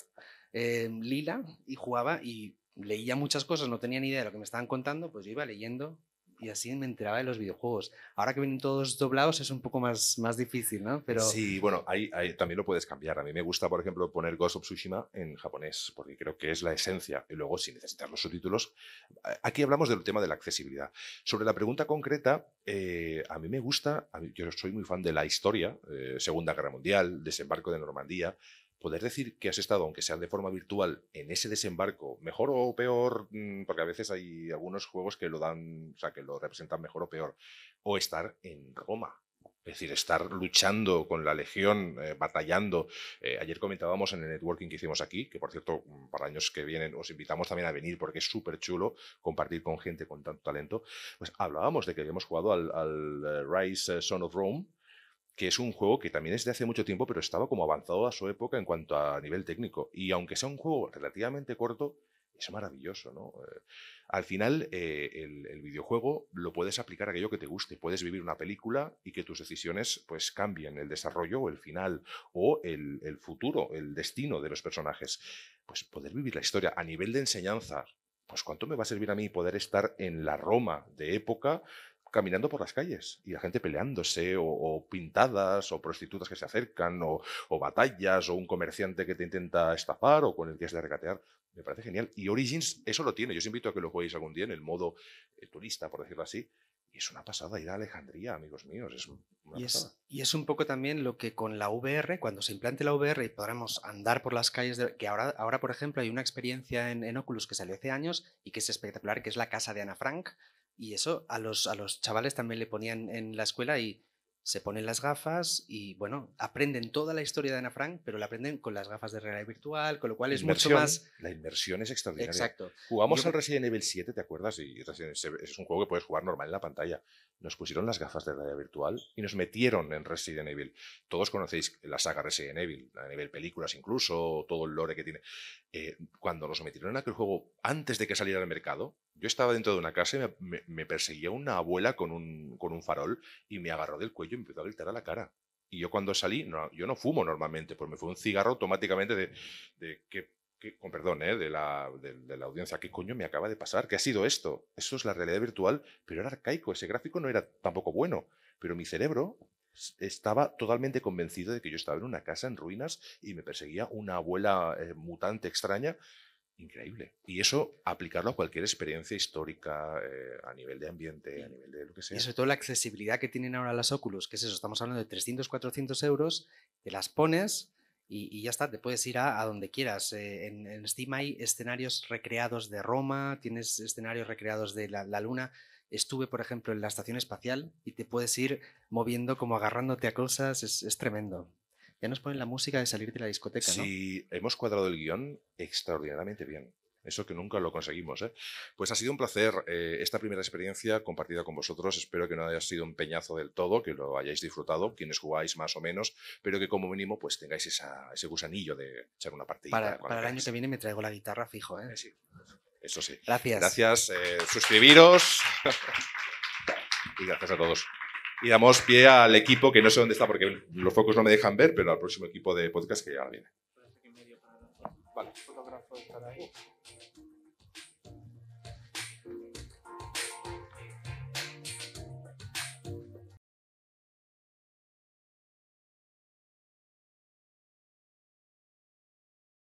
S2: em, lila y jugaba y leía muchas cosas, no tenía ni idea de lo que me estaban contando, pues yo iba leyendo y así me enteraba de los videojuegos. Ahora que vienen todos doblados es un poco más, más difícil,
S1: ¿no? Pero... Sí, bueno, ahí, también lo puedes cambiar. A mí me gusta, por ejemplo, poner Ghost of Tsushima en japonés, porque creo que es la esencia. Y luego, si necesitas los subtítulos, aquí hablamos del tema de la accesibilidad. Sobre la pregunta concreta, eh, a mí me gusta, yo soy muy fan de la historia, eh, Segunda Guerra Mundial, desembarco de Normandía poder decir que has estado, aunque sea de forma virtual, en ese desembarco, mejor o peor, mm, porque a veces hay algunos juegos que lo dan, o sea, que lo representan mejor o peor, o estar en Roma. Es decir, estar luchando con la legión, eh, batallando. Eh, ayer comentábamos en el networking que hicimos aquí, que por cierto, mm, para años que vienen os invitamos también a venir porque es súper chulo compartir con gente con tanto talento. Pues hablábamos de que habíamos jugado al eh, Rise Son of Rome, que es un juego que también es de hace mucho tiempo, pero estaba como avanzado a su época en cuanto a nivel técnico. Y aunque sea un juego relativamente corto, es maravilloso, ¿no? Eh, al final, eh, el, videojuego lo puedes aplicar a aquello que te guste. Puedes vivir una película y que tus decisiones pues cambien el desarrollo o el final o el, el futuro, el destino de los personajes. Pues poder vivir la historia a nivel de enseñanza. Pues cuánto me va a servir a mí poder estar en la Roma de época caminando por las calles y la gente peleándose o, pintadas o prostitutas que se acercan o, batallas o un comerciante que te intenta estafar o con el que has de regatear. Me parece genial. Y Origins eso lo tiene. Yo os invito a que lo jueguéis algún día en el modo eh, turista, por decirlo así. Y es una pasada ir a Alejandría, amigos míos.
S2: Es y, es, un poco también lo que con la VR, cuando se implante la VR y podamos andar por las calles, que ahora, ahora, por ejemplo, hay una experiencia en, en Oculus que salió hace años y que es espectacular, que es la casa de Ana Frank, y eso a los, a los chavales también le ponían en la escuela y se ponen las gafas y, bueno, aprenden toda la historia de Ana Frank, pero la aprenden con las gafas de realidad virtual, con lo cual es mucho más...
S1: La inversión es extraordinaria. Exacto. Jugamos al Resident Evil 7, ¿te acuerdas? Y es un juego que puedes jugar normal en la pantalla nos pusieron las gafas de realidad virtual y nos metieron en Resident Evil. Todos conocéis la saga Resident Evil, a nivel películas incluso, todo el lore que tiene. Eh, cuando nos metieron en aquel juego, antes de que saliera al mercado, yo estaba dentro de una casa y me, perseguía una abuela con un, con un, farol y me agarró del cuello y me empezó a gritar a la cara. Y yo cuando salí, no, yo no fumo normalmente, pues me fue un cigarro automáticamente de, de con perdón, ¿eh? de, la, la, audiencia, ¿qué coño me acaba de pasar? ¿Qué ha sido esto? Eso es la realidad virtual, pero era arcaico, ese gráfico no era tampoco bueno, pero mi cerebro estaba totalmente convencido de que yo estaba en una casa en ruinas y me perseguía una abuela eh, mutante extraña. Increíble. Y eso, aplicarlo a cualquier experiencia histórica, eh, a nivel de ambiente, a nivel de lo que sea. Y sobre todo la accesibilidad que tienen ahora las óculos. que es eso, estamos hablando de 300,
S2: 400 euros, te las pones, y, ya está, te puedes ir a, donde quieras. Eh, en, Steam hay escenarios recreados de Roma, tienes escenarios recreados de la, Luna. Estuve, por ejemplo, en la estación espacial y te puedes ir moviendo como agarrándote a cosas,
S1: es, tremendo. Ya nos ponen la música de salir de la discoteca, sí, hemos cuadrado el guión extraordinariamente bien. Eso que nunca lo conseguimos. ¿eh? Pues ha sido un placer eh, esta primera experiencia compartida con vosotros. Espero que no haya sido un peñazo del todo, que lo hayáis disfrutado, quienes jugáis más o menos, pero que como mínimo pues tengáis ese gusanillo de echar una partida. Para, el
S2: año que viene me traigo la guitarra fijo. ¿eh?
S1: eso sí. Gracias. Gracias. suscribiros. y gracias a todos. Y damos pie al equipo, que no sé dónde está porque los focos no me dejan ver, pero al próximo equipo de podcast que ya viene.